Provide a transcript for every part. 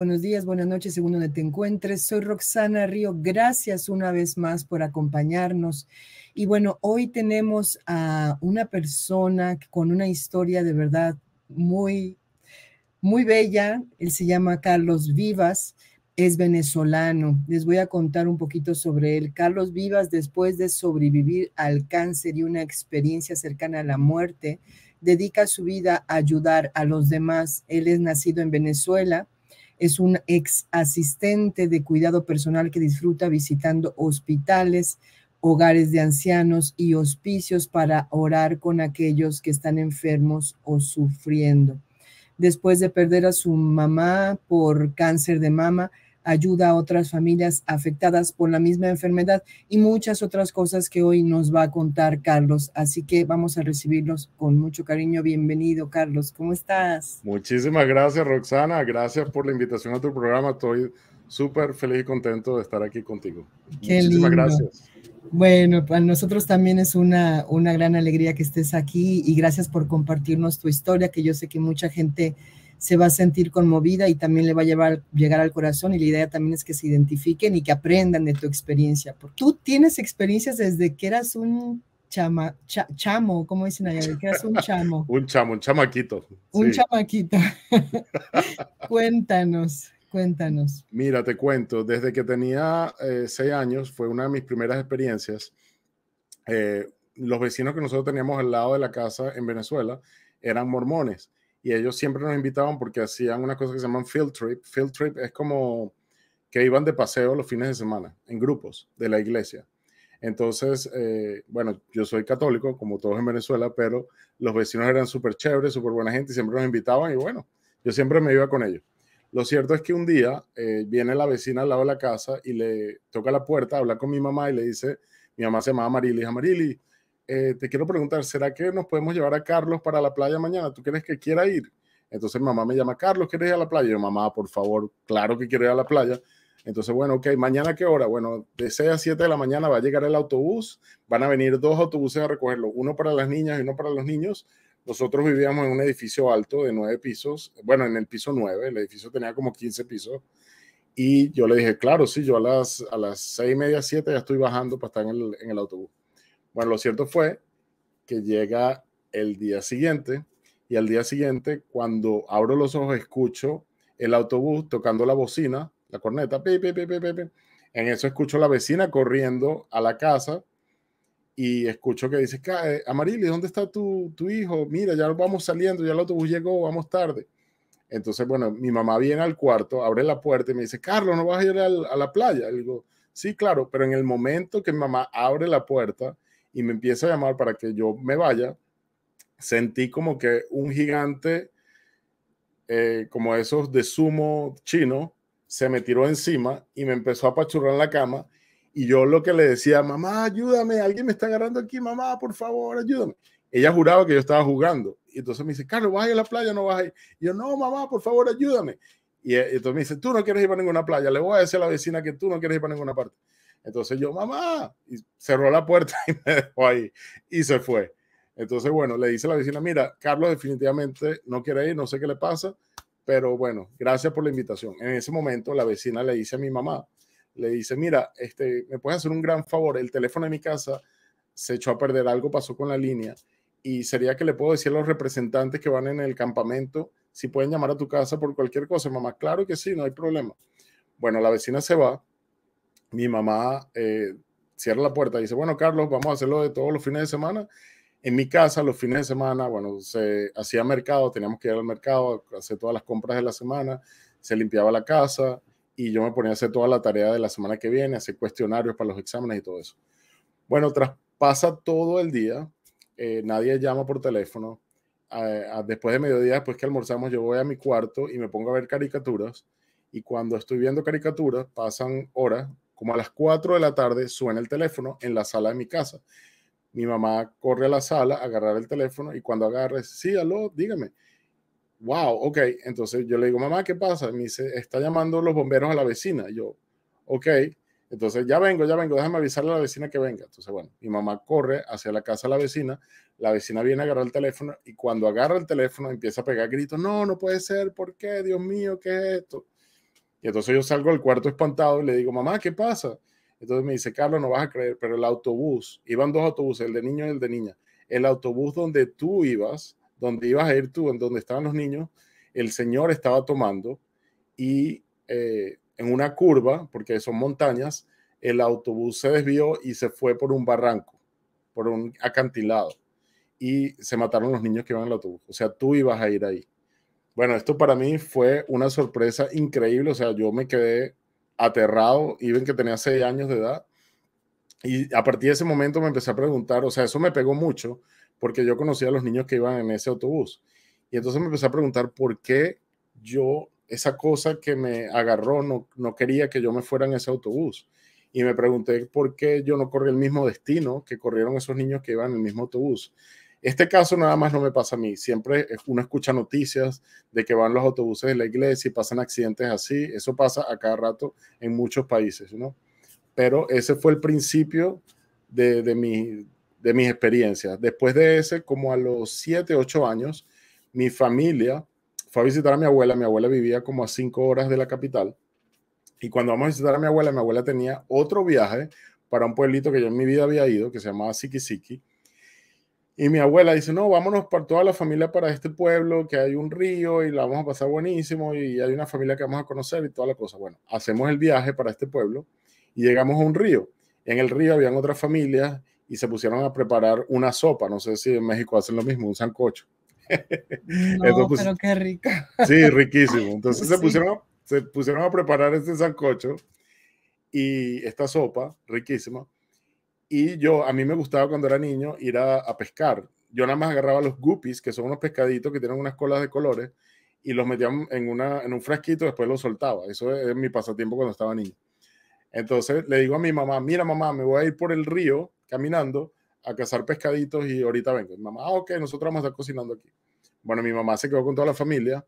Buenos días, buenas noches, según donde te encuentres. Soy Roxana Río. Gracias una vez más por acompañarnos. Y bueno, hoy tenemos a una persona con una historia de verdad muy, muy bella. Él se llama Carlos Vivas, es venezolano. Les voy a contar un poquito sobre él. Carlos Vivas, después de sobrevivir al cáncer y una experiencia cercana a la muerte, dedica su vida a ayudar a los demás. Él es nacido en Venezuela es un ex asistente de cuidado personal que disfruta visitando hospitales, hogares de ancianos y hospicios para orar con aquellos que están enfermos o sufriendo. Después de perder a su mamá por cáncer de mama, ayuda a otras familias afectadas por la misma enfermedad y muchas otras cosas que hoy nos va a contar Carlos. Así que vamos a recibirlos con mucho cariño. Bienvenido, Carlos. ¿Cómo estás? Muchísimas gracias, Roxana. Gracias por la invitación a tu programa. Estoy súper feliz y contento de estar aquí contigo. Qué Muchísimas lindo. gracias. Bueno, para nosotros también es una, una gran alegría que estés aquí y gracias por compartirnos tu historia, que yo sé que mucha gente se va a sentir conmovida y también le va a llevar, llegar al corazón y la idea también es que se identifiquen y que aprendan de tu experiencia. Porque tú tienes experiencias desde que eras un chama, chamo, ¿cómo dicen allá? Que eras un chamo. un chamo, un chamaquito. Un chamaquito. cuéntanos, cuéntanos. Mira, te cuento, desde que tenía eh, seis años fue una de mis primeras experiencias. Eh, los vecinos que nosotros teníamos al lado de la casa en Venezuela eran mormones y ellos siempre nos invitaban porque hacían una cosa que se llaman field trip. Field trip es como que iban de paseo los fines de semana en grupos de la iglesia. Entonces, eh, bueno, yo soy católico, como todos en Venezuela, pero los vecinos eran súper chéveres, súper buena gente y siempre nos invitaban y bueno, yo siempre me iba con ellos. Lo cierto es que un día eh, viene la vecina al lado de la casa y le toca la puerta, habla con mi mamá y le dice, mi mamá se llama Marily, hija eh, te quiero preguntar, ¿será que nos podemos llevar a Carlos para la playa mañana? ¿Tú crees que quiera ir? Entonces mamá me llama, Carlos, ¿quieres ir a la playa? yo, mamá, por favor, claro que quiero ir a la playa. Entonces, bueno, ok, mañana qué hora? Bueno, de 6 a 7 de la mañana va a llegar el autobús, van a venir dos autobuses a recogerlo, uno para las niñas y uno para los niños. Nosotros vivíamos en un edificio alto de nueve pisos, bueno, en el piso 9, el edificio tenía como 15 pisos. Y yo le dije, claro, sí, yo a las, a las 6 y media, 7 ya estoy bajando para estar en el autobús. Bueno, lo cierto fue que llega el día siguiente y al día siguiente, cuando abro los ojos, escucho el autobús tocando la bocina, la corneta, pi, en eso escucho a la vecina corriendo a la casa y escucho que dice, eh, Amarili, ¿dónde está tu, tu hijo? Mira, ya vamos saliendo, ya el autobús llegó, vamos tarde. Entonces, bueno, mi mamá viene al cuarto, abre la puerta y me dice, Carlos, ¿no vas a ir a la playa? Algo, digo, sí, claro, pero en el momento que mi mamá abre la puerta, y me empieza a llamar para que yo me vaya, sentí como que un gigante, eh, como esos de sumo chino, se me tiró encima y me empezó a apachurrar en la cama. Y yo lo que le decía, mamá, ayúdame, alguien me está agarrando aquí, mamá, por favor, ayúdame. Ella juraba que yo estaba jugando. Y entonces me dice, Carlos, vas a ir a la playa, no vas a ir. yo, no, mamá, por favor, ayúdame. Y eh, entonces me dice, tú no quieres ir para ninguna playa, le voy a decir a la vecina que tú no quieres ir para ninguna parte. Entonces yo, mamá, y cerró la puerta y me dejó ahí y se fue. Entonces, bueno, le dice a la vecina, mira, Carlos definitivamente no quiere ir, no sé qué le pasa, pero bueno, gracias por la invitación. En ese momento la vecina le dice a mi mamá, le dice, mira, este, me puedes hacer un gran favor, el teléfono de mi casa se echó a perder, algo pasó con la línea y sería que le puedo decir a los representantes que van en el campamento si pueden llamar a tu casa por cualquier cosa, mamá, claro que sí, no hay problema. Bueno, la vecina se va mi mamá eh, cierra la puerta y dice, bueno, Carlos, vamos a hacerlo de todos los fines de semana. En mi casa, los fines de semana, bueno, se hacía mercado, teníamos que ir al mercado, hacer todas las compras de la semana, se limpiaba la casa y yo me ponía a hacer toda la tarea de la semana que viene, hacer cuestionarios para los exámenes y todo eso. Bueno, traspasa todo el día, eh, nadie llama por teléfono. después de mediodía, después que almorzamos, yo voy a mi cuarto y me pongo a ver caricaturas. Y cuando estoy viendo caricaturas, pasan horas como a las 4 de la tarde suena el teléfono en la sala de mi casa. Mi mamá corre a la sala a agarrar el teléfono y cuando agarra, sí, aló, dígame. Wow, ok. Entonces yo le digo, mamá, ¿qué pasa? Me dice, está llamando los bomberos a la vecina. yo, ok. Entonces ya vengo, ya vengo, déjame avisarle a la vecina que venga. Entonces, bueno, mi mamá corre hacia la casa de la vecina, la vecina viene a agarrar el teléfono y cuando agarra el teléfono empieza a pegar gritos, no, no puede ser, ¿por qué? Dios mío, ¿qué es esto? Y entonces yo salgo al cuarto espantado y le digo, mamá, ¿qué pasa? Entonces me dice, Carlos, no vas a creer, pero el autobús, iban dos autobuses, el de niño y el de niña. El autobús donde tú ibas, donde ibas a ir tú, en donde estaban los niños, el señor estaba tomando y eh, en una curva, porque son montañas, el autobús se desvió y se fue por un barranco, por un acantilado. Y se mataron los niños que iban al autobús. O sea, tú ibas a ir ahí. Bueno, esto para mí fue una sorpresa increíble, o sea, yo me quedé aterrado, Iben que tenía seis años de edad, y a partir de ese momento me empecé a preguntar, o sea, eso me pegó mucho, porque yo conocía a los niños que iban en ese autobús, y entonces me empecé a preguntar por qué yo, esa cosa que me agarró, no, no quería que yo me fuera en ese autobús y me pregunté por qué yo no corrí el mismo destino que corrieron esos niños que iban en el mismo autobús. Este caso nada más no me pasa a mí. Siempre uno escucha noticias de que van los autobuses de la iglesia y pasan accidentes así. Eso pasa a cada rato en muchos países, ¿no? Pero ese fue el principio de, mi, mis experiencias. Después de ese, como a los 7, 8 años, mi familia fue a visitar a mi abuela. Mi abuela vivía como a 5 horas de la capital. Y cuando vamos a visitar a mi abuela, mi abuela tenía otro viaje para un pueblito que yo en mi vida había ido, que se llamaba Siquisiqui. Y mi abuela dice, no, vámonos para toda la familia para este pueblo, que hay un río y la vamos a pasar buenísimo y hay una familia que vamos a conocer y toda la cosa. Bueno, hacemos el viaje para este pueblo y llegamos a un río. En el río habían otras familias y se pusieron a preparar una sopa. No sé si en México hacen lo mismo, un sancocho. No, pues, pero qué rica Sí, riquísimo. Entonces se, pusieron se pusieron a preparar este sancocho y esta sopa riquísima y yo, a mí me gustaba cuando era niño ir a, pescar. Yo nada más agarraba los guppies, que son unos pescaditos que tienen unas colas de colores, y los metía en, una, en un frasquito y después los soltaba. Eso es, mi pasatiempo cuando estaba niño. Entonces le digo a mi mamá, mira mamá, me voy a ir por el río caminando a cazar pescaditos y ahorita vengo. mamá, ah, ok, nosotros vamos a estar cocinando aquí. Bueno, mi mamá se quedó con toda la familia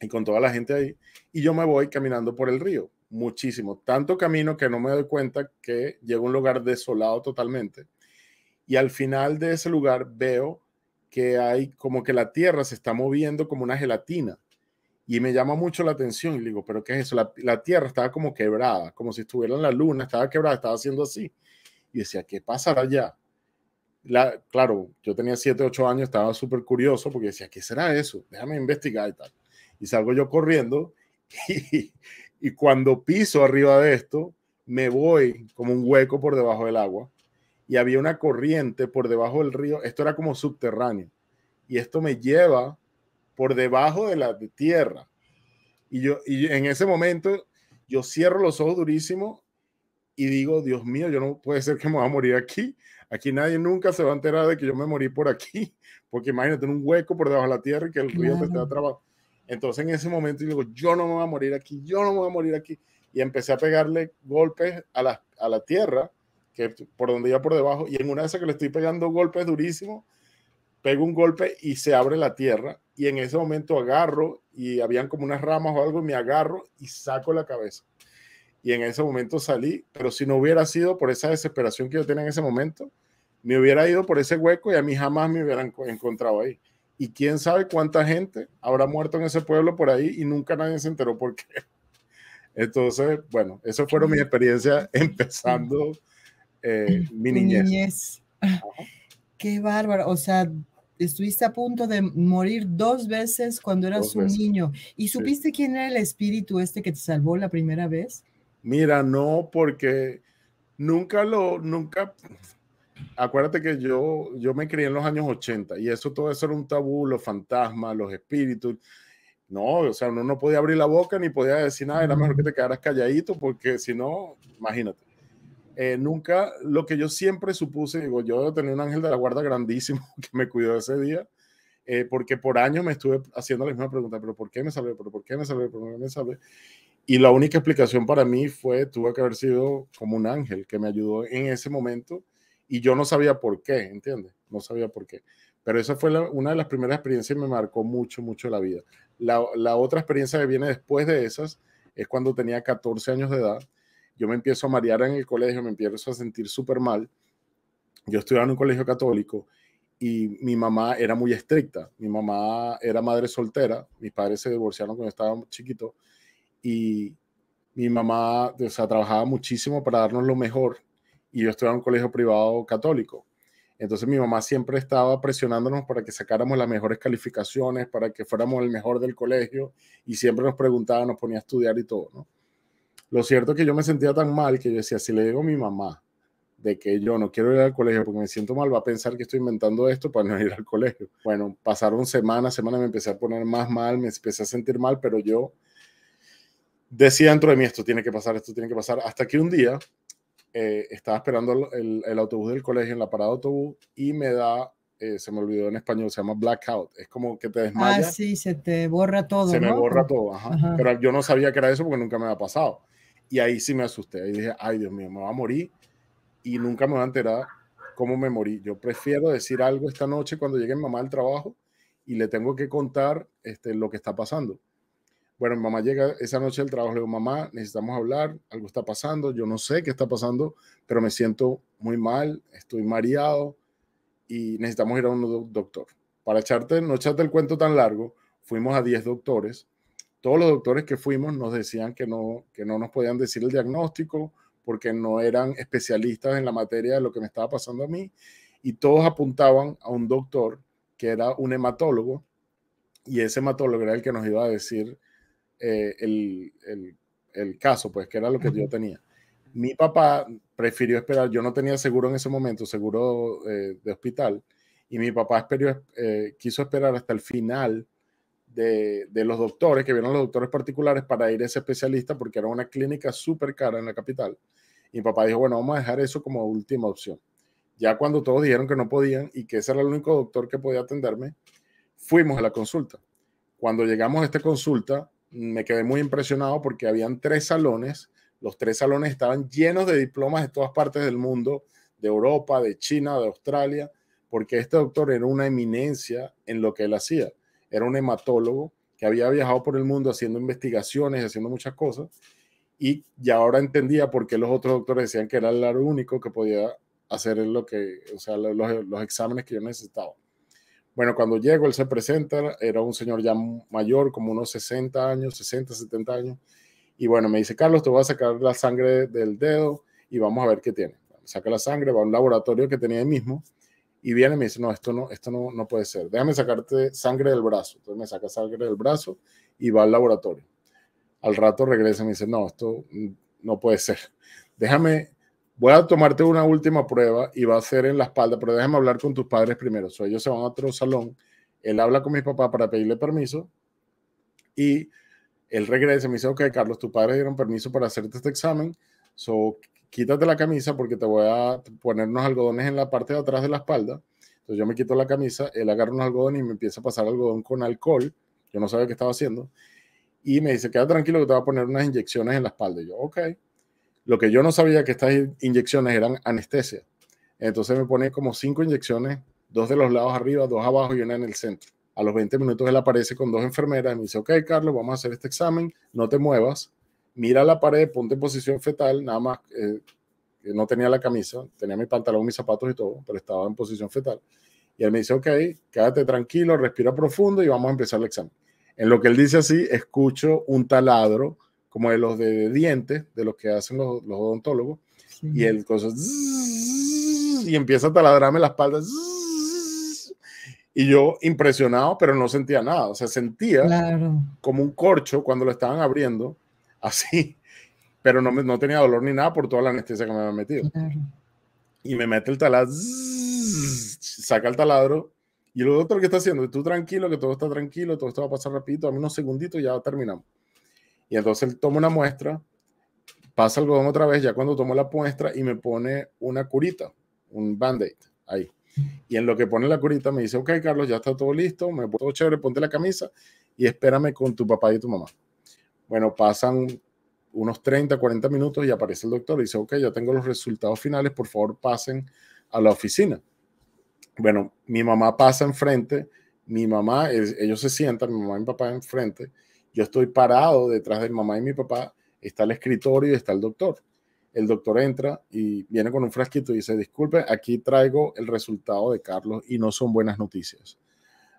y con toda la gente ahí y yo me voy caminando por el río muchísimo. Tanto camino que no me doy cuenta que llego a un lugar desolado totalmente. Y al final de ese lugar veo que hay como que la tierra se está moviendo como una gelatina. Y me llama mucho la atención. Y digo, ¿pero qué es eso? La, tierra estaba como quebrada, como si estuviera en la luna, estaba quebrada, estaba haciendo así. Y decía, ¿qué pasará allá? La, claro, yo tenía 7, 8 años, estaba súper curioso porque decía, ¿qué será eso? Déjame investigar y tal. Y salgo yo corriendo y, y cuando piso arriba de esto, me voy como un hueco por debajo del agua y había una corriente por debajo del río, esto era como subterráneo, y esto me lleva por debajo de la tierra. Y yo en ese momento yo cierro los ojos durísimo y digo, Dios mío, yo no puede ser que me voy a morir aquí. Aquí nadie nunca se va a enterar de que yo me morí por aquí, porque imagínate un hueco por debajo de la tierra y que el río te está trabajando entonces en ese momento yo digo, yo no me voy a morir aquí, yo no me voy a morir aquí. Y empecé a pegarle golpes a la, tierra, que por donde iba por debajo, y en una de esas que le estoy pegando golpes durísimos, pego un golpe y se abre la tierra, y en ese momento agarro, y habían como unas ramas o algo, y me agarro y saco la cabeza. Y en ese momento salí, pero si no hubiera sido por esa desesperación que yo tenía en ese momento, me hubiera ido por ese hueco y a mí jamás me hubieran encontrado ahí y quién sabe cuánta gente habrá muerto en ese pueblo por ahí y nunca nadie se enteró por qué. Entonces, bueno, eso fueron mis experiencias empezando eh, mi niñez. niñez. Qué bárbaro, o sea, estuviste a punto de morir dos veces cuando eras un niño. ¿Y supiste quién era el espíritu este que te salvó la primera vez? Mira, no, porque nunca lo, nunca, acuérdate que yo, yo me crié en los años 80 y eso todo eso era un tabú, los fantasmas, los espíritus. No, o sea, uno no podía abrir la boca ni podía decir nada, era mejor que te quedaras calladito porque si no, imagínate. Eh, nunca, lo que yo siempre supuse, digo, yo tenía un ángel de la guarda grandísimo que me cuidó ese día, eh, porque por años me estuve haciendo la misma pregunta, pero ¿por qué me salvé? ¿Pero por qué me salvé? ¿Pero por qué me salvé? Y la única explicación para mí fue, tuve que haber sido como un ángel que me ayudó en ese momento y yo no sabía por qué, ¿entiendes? No sabía por qué. Pero esa fue una de las primeras experiencias y me marcó mucho, mucho la vida. La, la otra experiencia que viene después de esas es cuando tenía 14 años de edad. Yo me empiezo a marear en el colegio, me empiezo a sentir súper mal. Yo estudiaba en un colegio católico y mi mamá era muy estricta. Mi mamá era madre soltera, mis padres se divorciaron cuando estaba chiquito y mi mamá o sea, trabajaba muchísimo para darnos lo mejor y yo estudiaba en un colegio privado católico. Entonces mi mamá siempre estaba presionándonos para que sacáramos las mejores calificaciones, para que fuéramos el mejor del colegio y siempre nos preguntaba, nos ponía a estudiar y todo, Lo cierto es que yo me sentía tan mal que yo decía, si le digo a mi mamá de que yo no quiero ir al colegio porque me siento mal, va a pensar que estoy inventando esto para no ir al colegio. Bueno, pasaron semanas, semanas me empecé a poner más mal, me empecé a sentir mal, pero yo decía dentro de mí, esto tiene que pasar, esto tiene que pasar, hasta que un día eh, estaba esperando el, autobús del colegio en la parada de autobús y me da, eh, se me olvidó en español, se llama blackout. Es como que te ah, desmayas. Ah, sí, se te borra todo. Se me borra todo, ajá. Pero yo no sabía que era eso porque nunca me había pasado. Y ahí sí me asusté. ahí dije, ay, Dios mío, me va a morir y nunca me va a enterar cómo me morí. Yo prefiero decir algo esta noche cuando llegue mi mamá al trabajo y le tengo que contar este, lo que está pasando. Bueno, mamá llega esa noche del trabajo, le digo, mamá, necesitamos hablar, algo está pasando, yo no sé qué está pasando, pero me siento muy mal, estoy mareado y necesitamos ir a un doctor. Para echarte, no echarte el cuento tan largo, fuimos a 10 doctores. Todos los doctores que fuimos nos decían que no, que no nos podían decir el diagnóstico porque no eran especialistas en la materia de lo que me estaba pasando a mí y todos apuntaban a un doctor que era un hematólogo y ese hematólogo era el que nos iba a decir eh, el, caso, pues que era lo que yo tenía. Mi papá prefirió esperar, yo no tenía seguro en ese momento, seguro eh, de hospital, y mi papá esperó, eh, quiso esperar hasta el final de, de, los doctores, que vieron los doctores particulares para ir a ese especialista, porque era una clínica súper cara en la capital. Y mi papá dijo, bueno, vamos a dejar eso como última opción. Ya cuando todos dijeron que no podían y que ese era el único doctor que podía atenderme, fuimos a la consulta. Cuando llegamos a esta consulta, me quedé muy impresionado porque habían tres salones, los tres salones estaban llenos de diplomas de todas partes del mundo, de Europa, de China, de Australia, porque este doctor era una eminencia en lo que él hacía. Era un hematólogo que había viajado por el mundo haciendo investigaciones, haciendo muchas cosas, y ya ahora entendía por qué los otros doctores decían que era el único que podía hacer lo que, sea, los, los exámenes que yo necesitaba. Bueno, cuando llego, él se presenta, era un señor ya mayor, como unos 60 años, 60, 70 años. Y bueno, me dice, Carlos, te voy a sacar la sangre del dedo y vamos a ver qué tiene. Saca la sangre, va a un laboratorio que tenía ahí mismo y viene y me dice, no, esto no, esto no, no puede ser. Déjame sacarte sangre del brazo. Entonces me saca sangre del brazo y va al laboratorio. Al rato regresa y me dice, no, esto no puede ser. Déjame voy a tomarte una última prueba y va a ser en la espalda, pero déjame hablar con tus padres primero. ellos se van a otro salón, él habla con mi papá para pedirle permiso y él regresa y me dice, ok, Carlos, tus padres dieron permiso para hacerte este examen, so, quítate la camisa porque te voy a poner unos algodones en la parte de atrás de la espalda. Entonces yo me quito la camisa, él agarra unos algodones y me empieza a pasar algodón con alcohol. Yo no sabía qué estaba haciendo. Y me dice, queda tranquilo que te va a poner unas inyecciones en la espalda. yo, ok. Lo que yo no sabía que estas inyecciones eran anestesia. Entonces me pone como cinco inyecciones, dos de los lados arriba, dos abajo y una en el centro. A los 20 minutos él aparece con dos enfermeras me dice, ok, Carlos, vamos a hacer este examen, no te muevas, mira la pared, ponte en posición fetal, nada más, eh, no tenía la camisa, tenía mi pantalón, mis zapatos y todo, pero estaba en posición fetal. Y él me dice, ok, quédate tranquilo, respira profundo y vamos a empezar el examen. En lo que él dice así, escucho un taladro como de los de dientes, de los que hacen los, odontólogos, y el cosa y empieza a taladrarme la espalda. y yo impresionado, pero no sentía nada. O sea, sentía como un corcho cuando lo estaban abriendo, así, pero no, no tenía dolor ni nada por toda la anestesia que me habían metido. Y me mete el taladro, saca el taladro y el doctor, que está haciendo, tú tranquilo, que todo está tranquilo, todo esto va a pasar rapidito, a mí unos segunditos ya terminamos. Y entonces él toma una muestra, pasa el algodón otra vez, ya cuando tomo la muestra y me pone una curita, un band-aid ahí. Y en lo que pone la curita me dice, ok, Carlos, ya está todo listo, me puedo chévere, ponte la camisa y espérame con tu papá y tu mamá. Bueno, pasan unos 30, 40 minutos y aparece el doctor y dice, ok, ya tengo los resultados finales, por favor pasen a la oficina. Bueno, mi mamá pasa enfrente, mi mamá, ellos se sientan, mi mamá y mi papá enfrente, yo estoy parado detrás de mi mamá y mi papá, está el escritorio y está el doctor. El doctor entra y viene con un frasquito y dice, disculpe, aquí traigo el resultado de Carlos y no son buenas noticias.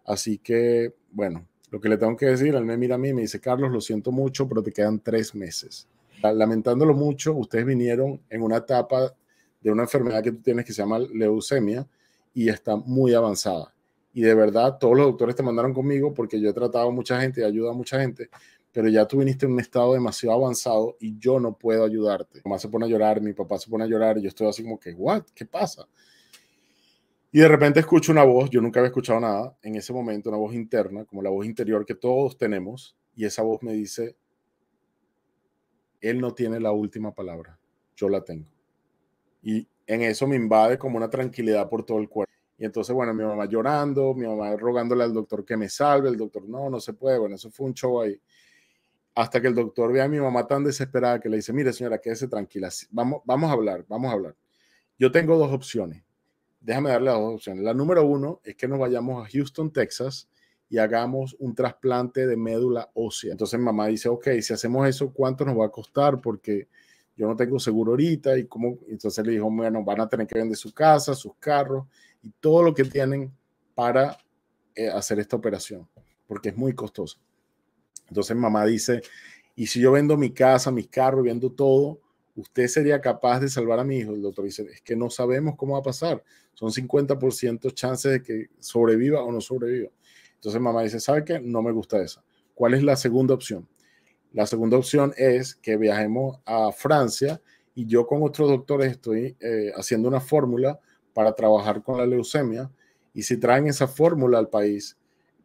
Así que, bueno, lo que le tengo que decir, él me mira a mí y me dice, Carlos, lo siento mucho, pero te quedan tres meses. Lamentándolo mucho, ustedes vinieron en una etapa de una enfermedad que tú tienes que se llama leucemia y está muy avanzada y de verdad todos los doctores te mandaron conmigo porque yo he tratado a mucha gente y he ayudado a mucha gente, pero ya tú viniste en un estado demasiado avanzado y yo no puedo ayudarte. mamá se pone a llorar, mi papá se pone a llorar y yo estoy así como que, ¿what? ¿Qué pasa? Y de repente escucho una voz, yo nunca había escuchado nada en ese momento, una voz interna, como la voz interior que todos tenemos, y esa voz me dice, él no tiene la última palabra, yo la tengo. Y en eso me invade como una tranquilidad por todo el cuerpo y entonces, bueno, mi mamá llorando, mi mamá rogándole al doctor que me salve, el doctor, no, no se puede, bueno, eso fue un show ahí. Hasta que el doctor ve a mi mamá tan desesperada que le dice, mire señora, quédese tranquila, vamos, vamos a hablar, vamos a hablar. Yo tengo dos opciones, déjame darle las dos opciones. La número uno es que nos vayamos a Houston, Texas y hagamos un trasplante de médula ósea. Entonces mi mamá dice, ok, si hacemos eso, ¿cuánto nos va a costar? Porque yo no tengo seguro ahorita y cómo, entonces le dijo, bueno, van a tener que vender su casa, sus carros, y todo lo que tienen para eh, hacer esta operación, porque es muy costoso. Entonces mamá dice, y si yo vendo mi casa, mis carros, vendo todo, ¿usted sería capaz de salvar a mi hijo? El doctor dice, es que no sabemos cómo va a pasar. Son 50% chances de que sobreviva o no sobreviva. Entonces mamá dice, ¿sabe qué? No me gusta esa. ¿Cuál es la segunda opción? La segunda opción es que viajemos a Francia y yo con otros doctores estoy eh, haciendo una fórmula para trabajar con la leucemia. Y si traen esa fórmula al país,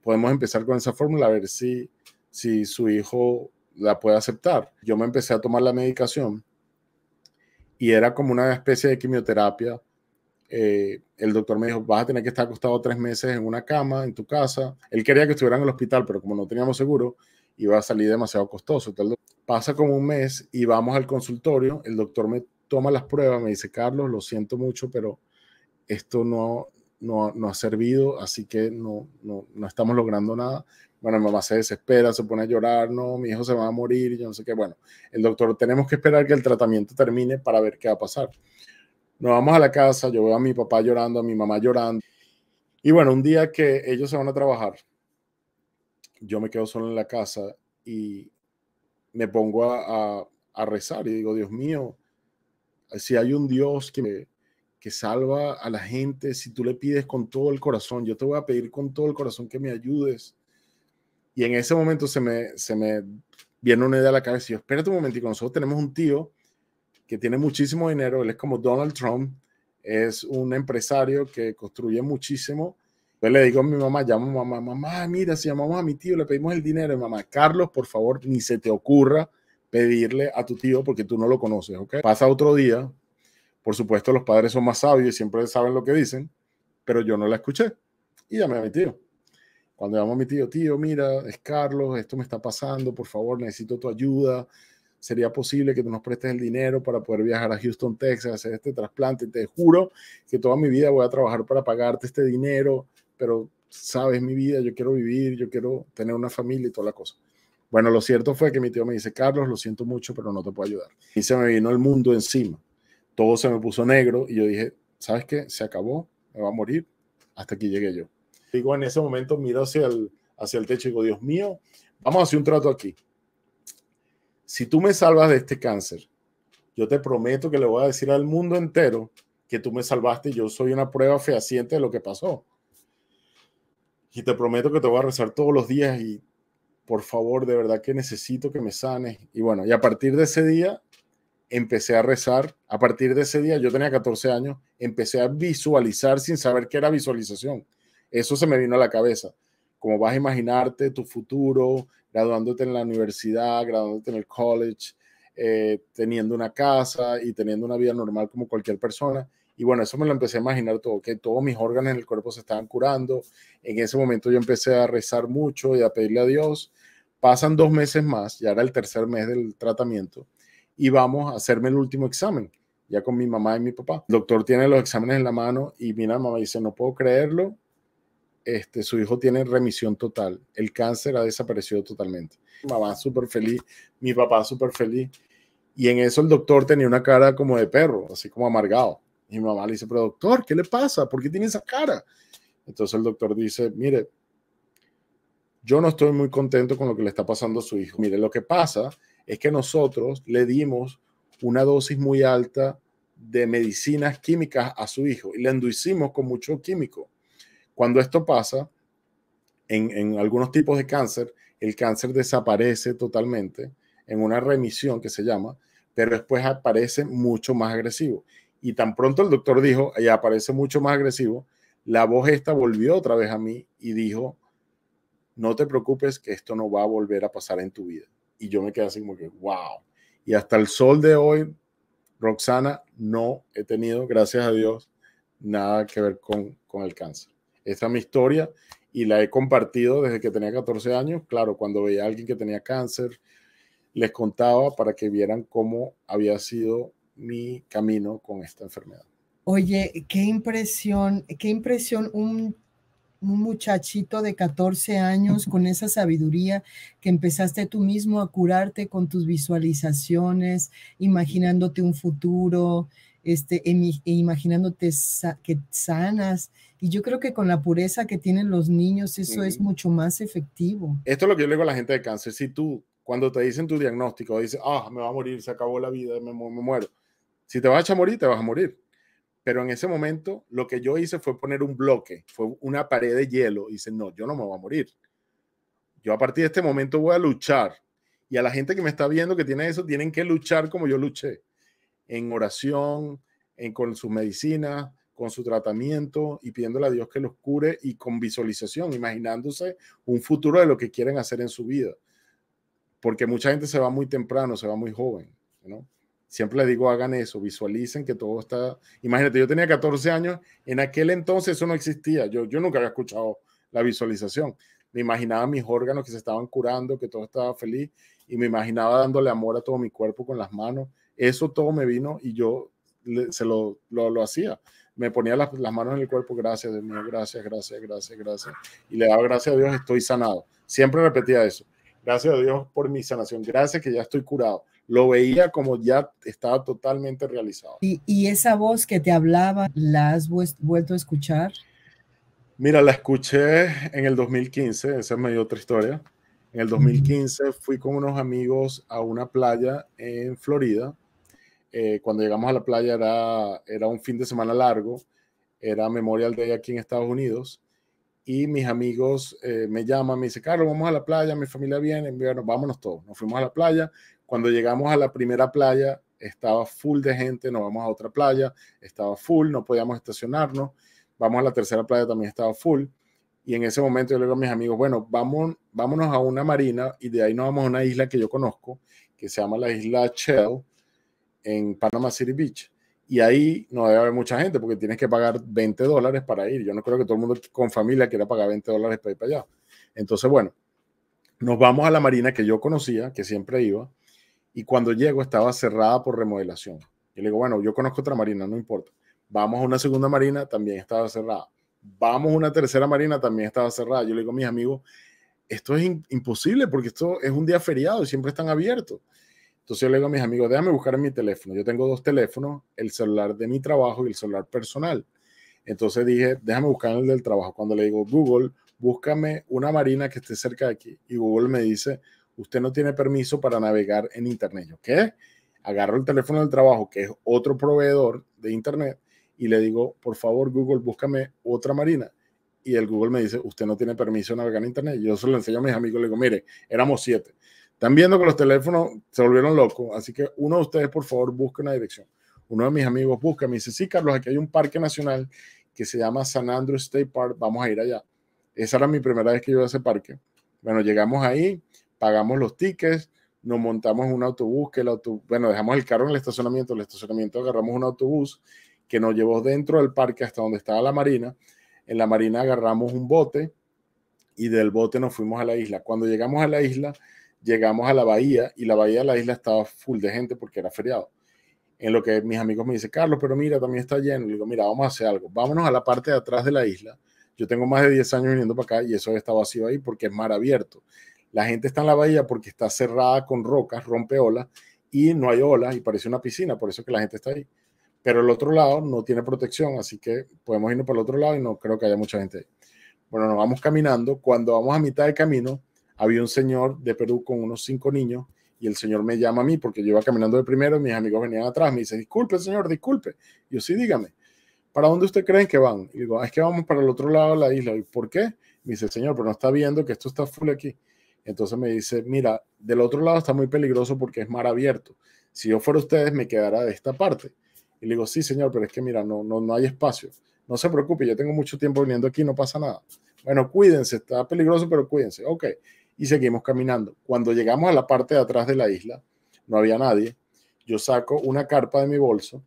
podemos empezar con esa fórmula a ver si, si su hijo la puede aceptar. Yo me empecé a tomar la medicación y era como una especie de quimioterapia. Eh, el doctor me dijo, vas a tener que estar acostado tres meses en una cama, en tu casa. Él quería que estuviera en el hospital, pero como no teníamos seguro, iba a salir demasiado costoso. pasa como un mes y vamos al consultorio, el doctor me toma las pruebas, me dice, Carlos, lo siento mucho, pero esto no, no, ha servido, así que no, no, estamos logrando nada. Bueno, mi mamá se desespera, se pone a llorar, no, mi hijo se va a morir, yo no sé qué. Bueno, el doctor, tenemos que esperar que el tratamiento termine para ver qué va a pasar. Nos vamos a la casa, yo veo a mi papá llorando, a mi mamá llorando. Y bueno, un día que ellos se van a trabajar, yo me quedo solo en la casa y me pongo a, a rezar y digo, Dios mío, si hay un Dios que me, que salva a la gente, si tú le pides con todo el corazón, yo te voy a pedir con todo el corazón que me ayudes. Y en ese momento se me, se me viene una idea a la cabeza y yo, espérate un con nosotros tenemos un tío que tiene muchísimo dinero, él es como Donald Trump, es un empresario que construye muchísimo. Yo le digo a mi mamá, llamo mamá, mamá, mira, si llamamos a mi tío, le pedimos el dinero. mamá, Carlos, por favor, ni se te ocurra pedirle a tu tío porque tú no lo conoces, ¿ok? Pasa otro día, por supuesto, los padres son más sabios y siempre saben lo que dicen, pero yo no la escuché y llamé a mi tío. Cuando llamé a mi tío, tío, mira, es Carlos, esto me está pasando, por favor, necesito tu ayuda. ¿Sería posible que tú nos prestes el dinero para poder viajar a Houston, Texas, hacer este trasplante? Te juro que toda mi vida voy a trabajar para pagarte este dinero, pero sabes mi vida, yo quiero vivir, yo quiero tener una familia y toda la cosa. Bueno, lo cierto fue que mi tío me dice, Carlos, lo siento mucho, pero no te puedo ayudar. Y se me vino el mundo encima todo se me puso negro y yo dije, ¿sabes qué? Se acabó, me va a morir, hasta aquí llegué yo. Digo, en ese momento miro hacia el, hacia el techo y digo, Dios mío, vamos a hacer un trato aquí. Si tú me salvas de este cáncer, yo te prometo que le voy a decir al mundo entero que tú me salvaste y yo soy una prueba fehaciente de lo que pasó. Y te prometo que te voy a rezar todos los días y por favor, de verdad que necesito que me sanes. Y bueno, y a partir de ese día empecé a rezar. A partir de ese día, yo tenía 14 años, empecé a visualizar sin saber qué era visualización. Eso se me vino a la cabeza. Como vas a imaginarte tu futuro, graduándote en la universidad, graduándote en el college, eh, teniendo una casa y teniendo una vida normal como cualquier persona. Y bueno, eso me lo empecé a imaginar todo, que todos mis órganos en el cuerpo se estaban curando. En ese momento yo empecé a rezar mucho y a pedirle a Dios. Pasan dos meses más, ya era el tercer mes del tratamiento y vamos a hacerme el último examen, ya con mi mamá y mi papá. El doctor tiene los exámenes en la mano y mira, mamá dice, no puedo creerlo, este, su hijo tiene remisión total, el cáncer ha desaparecido totalmente. Mi mamá súper feliz, mi papá súper feliz. Y en eso el doctor tenía una cara como de perro, así como amargado. Y mi mamá le dice, pero doctor, ¿qué le pasa? ¿Por qué tiene esa cara? Entonces el doctor dice, mire, yo no estoy muy contento con lo que le está pasando a su hijo. Mire, lo que pasa es que nosotros le dimos una dosis muy alta de medicinas químicas a su hijo y le inducimos con mucho químico. Cuando esto pasa, en, en algunos tipos de cáncer, el cáncer desaparece totalmente en una remisión que se llama, pero después aparece mucho más agresivo. Y tan pronto el doctor dijo, ya aparece mucho más agresivo, la voz esta volvió otra vez a mí y dijo, no te preocupes que esto no va a volver a pasar en tu vida y yo me quedé así como que, wow. Y hasta el sol de hoy, Roxana, no he tenido, gracias a Dios, nada que ver con, con el cáncer. Esta es mi historia y la he compartido desde que tenía 14 años. Claro, cuando veía a alguien que tenía cáncer, les contaba para que vieran cómo había sido mi camino con esta enfermedad. Oye, qué impresión, qué impresión un un muchachito de 14 años con esa sabiduría que empezaste tú mismo a curarte con tus visualizaciones, imaginándote un futuro, este, e imaginándote que sanas. Y yo creo que con la pureza que tienen los niños, eso es mucho más efectivo. Esto es lo que yo le digo a la gente de cáncer. Si tú, cuando te dicen tu diagnóstico, dices, ah, me va a morir, se acabó la vida, me, me muero. Si te vas a morir, te vas a morir pero en ese momento lo que yo hice fue poner un bloque, fue una pared de hielo. Y dice, no, yo no me voy a morir. Yo a partir de este momento voy a luchar. Y a la gente que me está viendo que tiene eso, tienen que luchar como yo luché, en oración, en, con sus medicinas, con su tratamiento y pidiéndole a Dios que los cure y con visualización, imaginándose un futuro de lo que quieren hacer en su vida. Porque mucha gente se va muy temprano, se va muy joven. ¿no? Siempre les digo, hagan eso, visualicen que todo está... Imagínate, yo tenía 14 años, en aquel entonces eso no existía, yo, yo nunca había escuchado la visualización. Me imaginaba mis órganos que se estaban curando, que todo estaba feliz, y me imaginaba dándole amor a todo mi cuerpo con las manos. Eso todo me vino y yo se lo, hacía. Me ponía las, las, manos en el cuerpo, gracias Dios mío, gracias, gracias, gracias, gracias. Y le daba gracias a Dios, estoy sanado. Siempre repetía eso. Gracias a Dios por mi sanación. Gracias que ya estoy curado lo veía como ya estaba totalmente realizado. ¿Y, esa voz que te hablaba, la has vuelto a escuchar? Mira, la escuché en el 2015, esa es mi otra historia. En el 2015 fui con unos amigos a una playa en Florida. Eh, cuando llegamos a la playa era, era un fin de semana largo, era Memorial Day aquí en Estados Unidos. Y mis amigos eh, me llaman, me dicen, Carlos, vamos a la playa, mi familia viene, bueno, vámonos todos. Nos fuimos a la playa, cuando llegamos a la primera playa, estaba full de gente, nos vamos a otra playa, estaba full, no podíamos estacionarnos, vamos a la tercera playa, también estaba full. Y en ese momento yo le digo a mis amigos, bueno, vamos, vámonos a una marina y de ahí nos vamos a una isla que yo conozco, que se llama la isla Shell, en Panama City Beach. Y ahí no debe haber mucha gente porque tienes que pagar 20 dólares para ir. Yo no creo que todo el mundo con familia quiera pagar 20 dólares para ir para allá. Entonces, bueno, nos vamos a la marina que yo conocía, que siempre iba, y cuando llego estaba cerrada por remodelación. Y le digo, bueno, yo conozco otra marina, no importa. Vamos a una segunda marina, también estaba cerrada. Vamos a una tercera marina, también estaba cerrada. Yo le digo, a mis amigos, esto es imposible porque esto es un día feriado y siempre están abiertos. Entonces yo le digo a mis amigos, déjame buscar en mi teléfono. Yo tengo dos teléfonos, el celular de mi trabajo y el celular personal. Entonces dije, déjame buscar el del trabajo. Cuando le digo Google, búscame una marina que esté cerca de aquí. Y Google me dice, usted no tiene permiso para navegar en Internet. ¿Yo qué? Agarro el teléfono del trabajo, que es otro proveedor de Internet, y le digo, por favor, Google, búscame otra marina. Y el Google me dice, usted no tiene permiso de navegar en Internet. Yo se lo enseño a mis amigos, le digo, mire, éramos siete. Están viendo que los teléfonos se volvieron locos, así que uno de ustedes, por favor, busque una dirección. Uno de mis amigos busca, me dice, sí, Carlos, aquí hay un parque nacional que se llama San Andrew State Park, vamos a ir allá. Esa era mi primera vez que yo iba a ese parque. Bueno, llegamos ahí, pagamos los tickets, nos montamos un autobús, que el bueno, dejamos el carro en el estacionamiento, el estacionamiento agarramos un autobús que nos llevó dentro del parque hasta donde estaba la marina, en la marina agarramos un bote y del bote nos fuimos a la isla. Cuando llegamos a la isla, llegamos a la bahía y la bahía de la isla estaba full de gente porque era feriado. En lo que mis amigos me dicen, Carlos, pero mira, también está lleno. Le digo, mira, vamos a hacer algo. Vámonos a la parte de atrás de la isla. Yo tengo más de 10 años viniendo para acá y eso está vacío ahí porque es mar abierto. La gente está en la bahía porque está cerrada con rocas, rompe olas y no hay olas y parece una piscina, por eso que la gente está ahí. Pero el otro lado no tiene protección, así que podemos irnos por el otro lado y no creo que haya mucha gente ahí. Bueno, nos vamos caminando. Cuando vamos a mitad de camino, había un señor de Perú con unos cinco niños y el señor me llama a mí porque yo iba caminando de primero y mis amigos venían atrás. Me dice, disculpe, señor, disculpe. yo sí, dígame, ¿para dónde usted creen que van? Y digo, ah, es que vamos para el otro lado de la isla. ¿Y por qué? Me dice, señor, pero no está viendo que esto está full aquí. Entonces me dice, mira, del otro lado está muy peligroso porque es mar abierto. Si yo fuera ustedes, me quedara de esta parte. Y le digo, sí, señor, pero es que mira, no, no, no hay espacio. No se preocupe, yo tengo mucho tiempo viniendo aquí, no pasa nada. Bueno, cuídense, está peligroso, pero cuídense. Ok. Y seguimos caminando. Cuando llegamos a la parte de atrás de la isla, no había nadie. Yo saco una carpa de mi bolso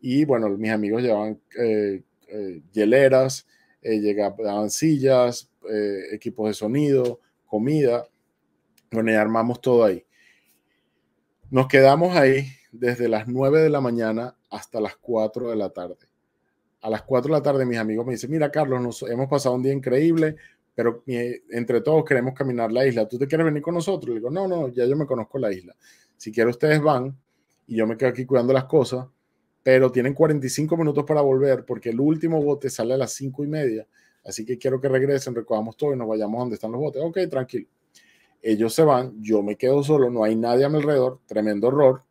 y bueno, mis amigos llevaban eh, eh, hieleras, eh, llegaban sillas, eh, equipos de sonido, comida bueno, y armamos todo ahí. Nos quedamos ahí desde las 9 de la mañana hasta las 4 de la tarde. A las 4 de la tarde mis amigos me dicen, mira Carlos, hemos pasado un día increíble, pero entre todos queremos caminar la isla. ¿Tú te quieres venir con nosotros? Le digo, no, no, ya yo me conozco la isla. Si quieren ustedes van y yo me quedo aquí cuidando las cosas, pero tienen 45 minutos para volver porque el último bote sale a las 5 y media. Así que quiero que regresen, recogamos todo y nos vayamos donde están los botes. Ok, tranquilo ellos se van, yo me quedo solo, no hay nadie a mi alrededor, tremendo error,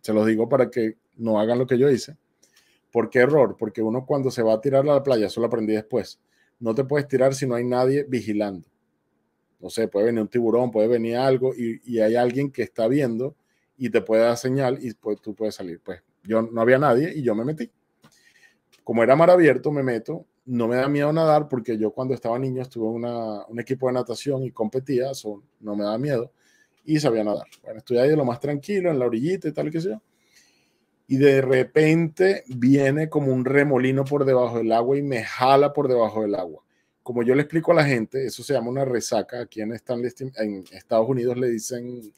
se los digo para que no hagan lo que yo hice. ¿Por qué error? Porque uno cuando se va a tirar a la playa, eso lo aprendí después, no te puedes tirar si no hay nadie vigilando. No sé, puede venir un tiburón, puede venir algo y, hay alguien que está viendo y te puede dar señal y pues, tú puedes salir. Pues yo no había nadie y yo me metí. Como era mar abierto, me meto no me da miedo nadar porque yo cuando estaba niño estuve en un equipo de natación y competía, no me da miedo y sabía nadar. Bueno, estoy ahí lo más tranquilo, en la orillita y tal, que sea. Y de repente viene como un remolino por debajo del agua y me jala por debajo del agua. Como yo le explico a la gente, eso se llama una resaca. Aquí en, en Estados Unidos le dicen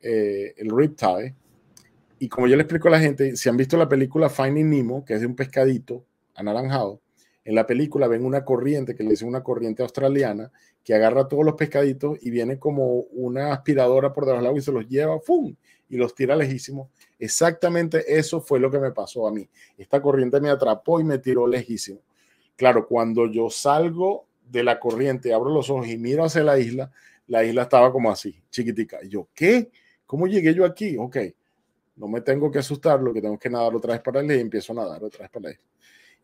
eh, el riptide. Y como yo le explico a la gente, si han visto la película Finding Nemo, que es de un pescadito anaranjado, en la película ven una corriente que le dicen una corriente australiana que agarra todos los pescaditos y viene como una aspiradora por debajo del agua y se los lleva, ¡fum! y los tira lejísimo Exactamente eso fue lo que me pasó a mí. Esta corriente me atrapó y me tiró lejísimo. Claro, cuando yo salgo de la corriente, abro los ojos y miro hacia la isla, la isla estaba como así, chiquitica. Y yo, ¿qué? ¿Cómo llegué yo aquí? Ok, no me tengo que asustar, lo que tengo que nadar otra vez para la y empiezo a nadar otra vez para la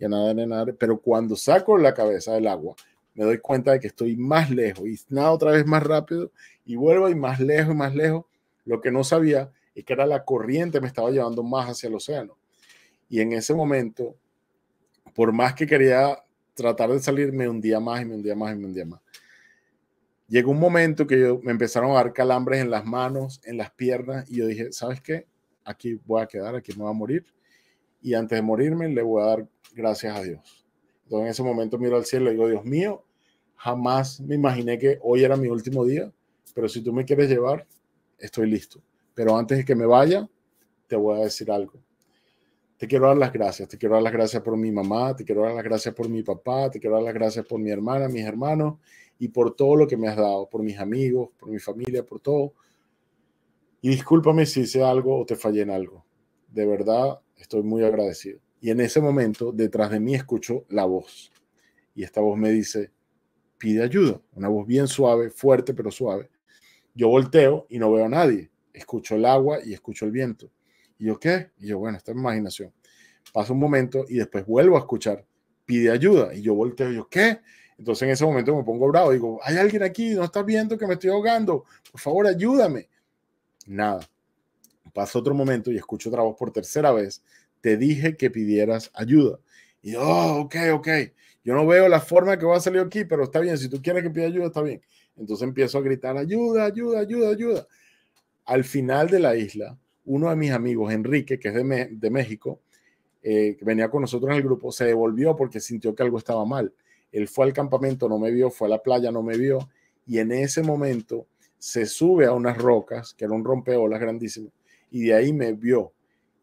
que nadar, en pero cuando saco la cabeza del agua, me doy cuenta de que estoy más lejos y nada otra vez más rápido y vuelvo y más lejos y más lejos. Lo que no sabía es que era la corriente me estaba llevando más hacia el océano. Y en ese momento, por más que quería tratar de salir, me hundía más y me hundía más y me hundía más. Llegó un momento que yo, me empezaron a dar calambres en las manos, en las piernas, y yo dije, ¿sabes qué? Aquí voy a quedar, aquí me voy a morir y antes de morirme le voy a dar gracias a Dios. Entonces en ese momento miro al cielo y digo, Dios mío, jamás me imaginé que hoy era mi último día, pero si tú me quieres llevar, estoy listo. Pero antes de que me vaya, te voy a decir algo. Te quiero dar las gracias, te quiero dar las gracias por mi mamá, te quiero dar las gracias por mi papá, te quiero dar las gracias por mi hermana, mis hermanos y por todo lo que me has dado, por mis amigos, por mi familia, por todo. Y discúlpame si hice algo o te fallé en algo. De verdad, Estoy muy agradecido. Y en ese momento, detrás de mí escucho la voz. Y esta voz me dice, pide ayuda. Una voz bien suave, fuerte, pero suave. Yo volteo y no veo a nadie. Escucho el agua y escucho el viento. ¿Y yo qué? Y yo, bueno, esta es imaginación. Paso un momento y después vuelvo a escuchar, pide ayuda. Y yo volteo y yo, ¿qué? Entonces en ese momento me pongo bravo. Digo, hay alguien aquí, no estás viendo que me estoy ahogando. Por favor, ayúdame. Nada pasa otro momento y escucho otra voz por tercera vez, te dije que pidieras ayuda. Y yo, oh, ok, ok, yo no veo la forma que va a salir aquí, pero está bien, si tú quieres que pida ayuda, está bien. Entonces empiezo a gritar, ayuda, ayuda, ayuda, ayuda. Al final de la isla, uno de mis amigos, Enrique, que es de, México, eh, que venía con nosotros en el grupo, se devolvió porque sintió que algo estaba mal. Él fue al campamento, no me vio, fue a la playa, no me vio. Y en ese momento se sube a unas rocas, que eran un rompeolas grandísimas, y de ahí me vio.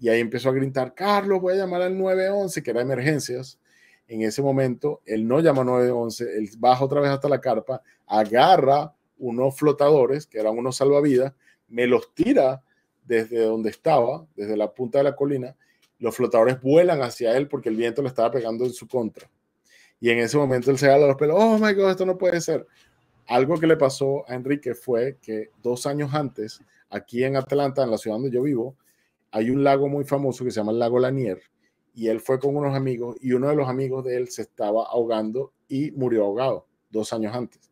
Y ahí empezó a gritar, Carlos, voy a llamar al 911, que era emergencias. En ese momento, él no llama 911, él baja otra vez hasta la carpa, agarra unos flotadores, que eran unos salvavidas, me los tira desde donde estaba, desde la punta de la colina. Los flotadores vuelan hacia él porque el viento le estaba pegando en su contra. Y en ese momento él se da los pelos, oh my god, esto no puede ser. Algo que le pasó a Enrique fue que dos años antes, aquí en Atlanta, en la ciudad donde yo vivo, hay un lago muy famoso que se llama el lago Lanier y él fue con unos amigos y uno de los amigos de él se estaba ahogando y murió ahogado dos años antes.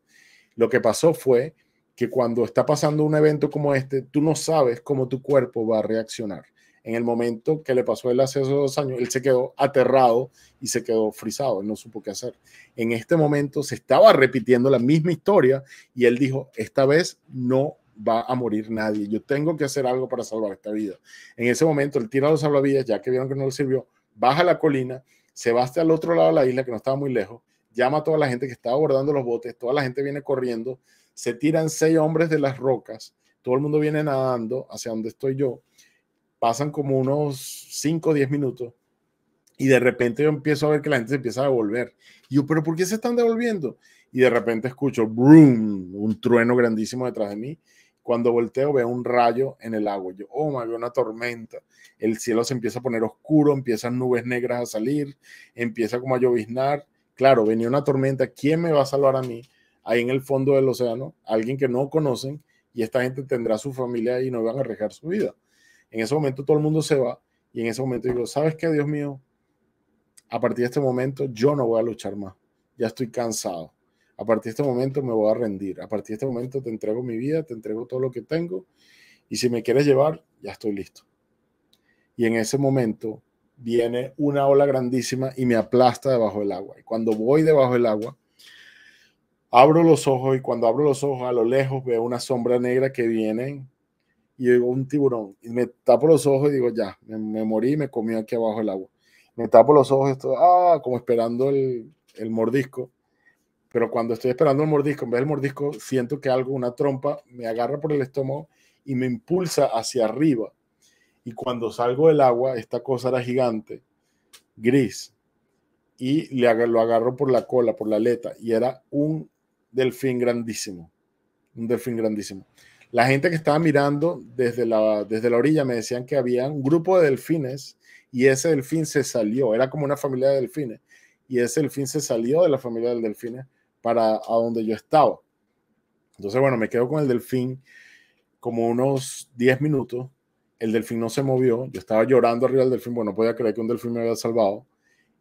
Lo que pasó fue que cuando está pasando un evento como este, tú no sabes cómo tu cuerpo va a reaccionar en el momento que le pasó el hace esos dos años, él se quedó aterrado y se quedó frisado, él no supo qué hacer. En este momento se estaba repitiendo la misma historia y él dijo, esta vez no va a morir nadie, yo tengo que hacer algo para salvar esta vida. En ese momento él tira los salvavidas, ya que vieron que no le sirvió, baja la colina, se va hasta el otro lado de la isla, que no estaba muy lejos, llama a toda la gente que estaba abordando los botes, toda la gente viene corriendo, se tiran seis hombres de las rocas, todo el mundo viene nadando hacia donde estoy yo, pasan como unos 5 o 10 minutos y de repente yo empiezo a ver que la gente se empieza a devolver. Y yo, pero ¿por qué se están devolviendo? Y de repente escucho brum, un trueno grandísimo detrás de mí. Cuando volteo veo un rayo en el agua. Yo, oh, me veo una tormenta. El cielo se empieza a poner oscuro, empiezan nubes negras a salir, empieza como a lloviznar. Claro, venía una tormenta. ¿Quién me va a salvar a mí? Ahí en el fondo del océano, alguien que no conocen y esta gente tendrá su familia y no van a arriesgar su vida. En ese momento todo el mundo se va y en ese momento digo, ¿sabes qué, Dios mío? A partir de este momento yo no voy a luchar más, ya estoy cansado. A partir de este momento me voy a rendir, a partir de este momento te entrego mi vida, te entrego todo lo que tengo y si me quieres llevar, ya estoy listo. Y en ese momento viene una ola grandísima y me aplasta debajo del agua. Y cuando voy debajo del agua, abro los ojos y cuando abro los ojos a lo lejos veo una sombra negra que viene y un tiburón y me tapo los ojos y digo, ya, me, morí me comí aquí abajo el agua. Me tapo los ojos, esto, ah, como esperando el, el mordisco pero cuando estoy esperando el mordisco, en vez del mordisco, siento que algo, una trompa, me agarra por el estómago y me impulsa hacia arriba. Y cuando salgo del agua, esta cosa era gigante, gris, y le lo agarro por la cola, por la aleta, y era un delfín grandísimo, un delfín grandísimo la gente que estaba mirando desde la, desde la orilla me decían que había un grupo de delfines y ese delfín se salió, era como una familia de delfines, y ese delfín se salió de la familia del delfines para a donde yo estaba. Entonces, bueno, me quedo con el delfín como unos 10 minutos, el delfín no se movió, yo estaba llorando arriba del delfín, bueno, no podía creer que un delfín me había salvado,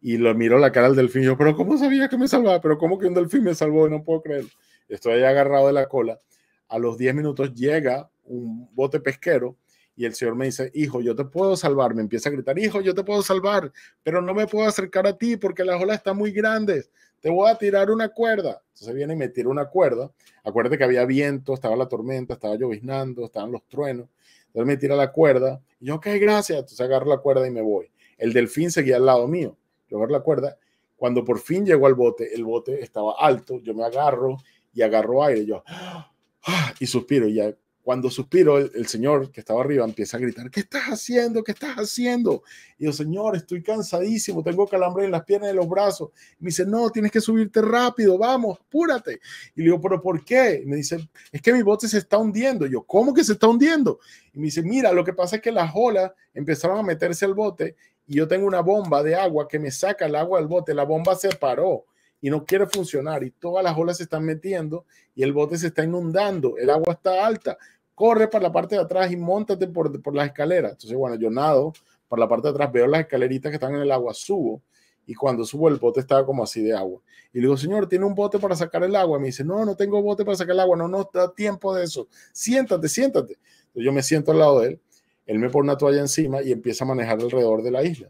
y lo miro la cara al delfín, yo, pero ¿cómo sabía que me salvaba? Pero ¿cómo que un delfín me salvó? No puedo creer. Estoy ahí agarrado de la cola a los 10 minutos llega un bote pesquero y el señor me dice, hijo, yo te puedo salvar. Me empieza a gritar, hijo, yo te puedo salvar, pero no me puedo acercar a ti porque las olas están muy grandes. Te voy a tirar una cuerda. Entonces viene y me tira una cuerda. Acuérdate que había viento, estaba la tormenta, estaba lloviznando, estaban los truenos. Entonces me tira la cuerda. yo, ok, gracias. Entonces agarro la cuerda y me voy. El delfín seguía al lado mío. Yo agarro la cuerda. Cuando por fin llegó al bote, el bote estaba alto. Yo me agarro y agarro aire. Yo, ¡Ah! ¡Ah! y suspiro. Y ya cuando suspiro, el, señor que estaba arriba empieza a gritar, ¿qué estás haciendo? ¿Qué estás haciendo? Y yo, señor, estoy cansadísimo, tengo calambre en las piernas y los brazos. Y me dice, no, tienes que subirte rápido, vamos, apúrate. Y le digo, ¿pero por qué? me dice, es que mi bote se está hundiendo. yo, ¿cómo que se está hundiendo? Y me dice, mira, lo que pasa es que las olas empezaron a meterse al bote y yo tengo una bomba de agua que me saca el agua del bote, la bomba se paró y no quiere funcionar y todas las olas se están metiendo y el bote se está inundando, el agua está alta, corre para la parte de atrás y montate por, por las escaleras. Entonces, bueno, yo nado para la parte de atrás, veo las escaleritas que están en el agua, subo y cuando subo el bote estaba como así de agua. Y le digo, señor, ¿tiene un bote para sacar el agua? Me dice, no, no tengo bote para sacar el agua, no, no está tiempo de eso. Siéntate, siéntate. yo me siento al lado de él, él me pone una toalla encima y empieza a manejar alrededor de la isla.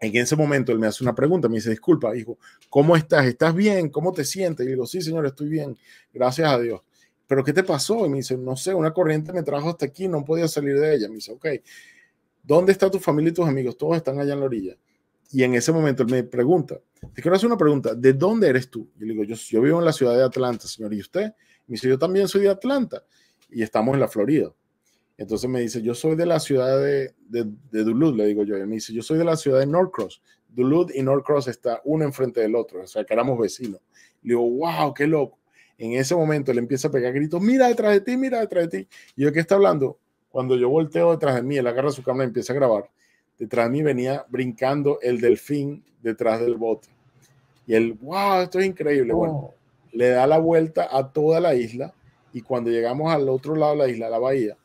En ese momento él me hace una pregunta, me dice, disculpa, hijo, ¿cómo estás? ¿Estás bien? ¿Cómo te sientes? Y le digo, sí, señor, estoy bien, gracias a Dios. ¿Pero qué te pasó? Y me dice, no sé, una corriente me trajo hasta aquí, no podía salir de ella. Me dice, ok, ¿dónde está tu familia y tus amigos? Todos están allá en la orilla. Y en ese momento él me pregunta, te quiero hacer una pregunta, ¿de dónde eres tú? Y le digo, yo, yo vivo en la ciudad de Atlanta, señor, ¿y usted? Me dice, yo también soy de Atlanta y estamos en la Florida. Entonces me dice, yo soy de la ciudad de, Duluth, le digo yo. Y me dice, yo soy de la ciudad de Norcross. Duluth y Norcross está uno enfrente del otro, o sea, que éramos vecinos. Le digo, wow, qué loco. En ese momento le empieza a pegar gritos, mira detrás de ti, mira detrás de ti. Y yo, ¿qué está hablando? Cuando yo volteo detrás de mí, él agarra su cámara y empieza a grabar. Detrás de mí venía brincando el delfín detrás del bote. Y él, wow, esto es increíble. Bueno, oh. le da la vuelta a toda la isla y cuando llegamos al otro lado de la isla, la bahía,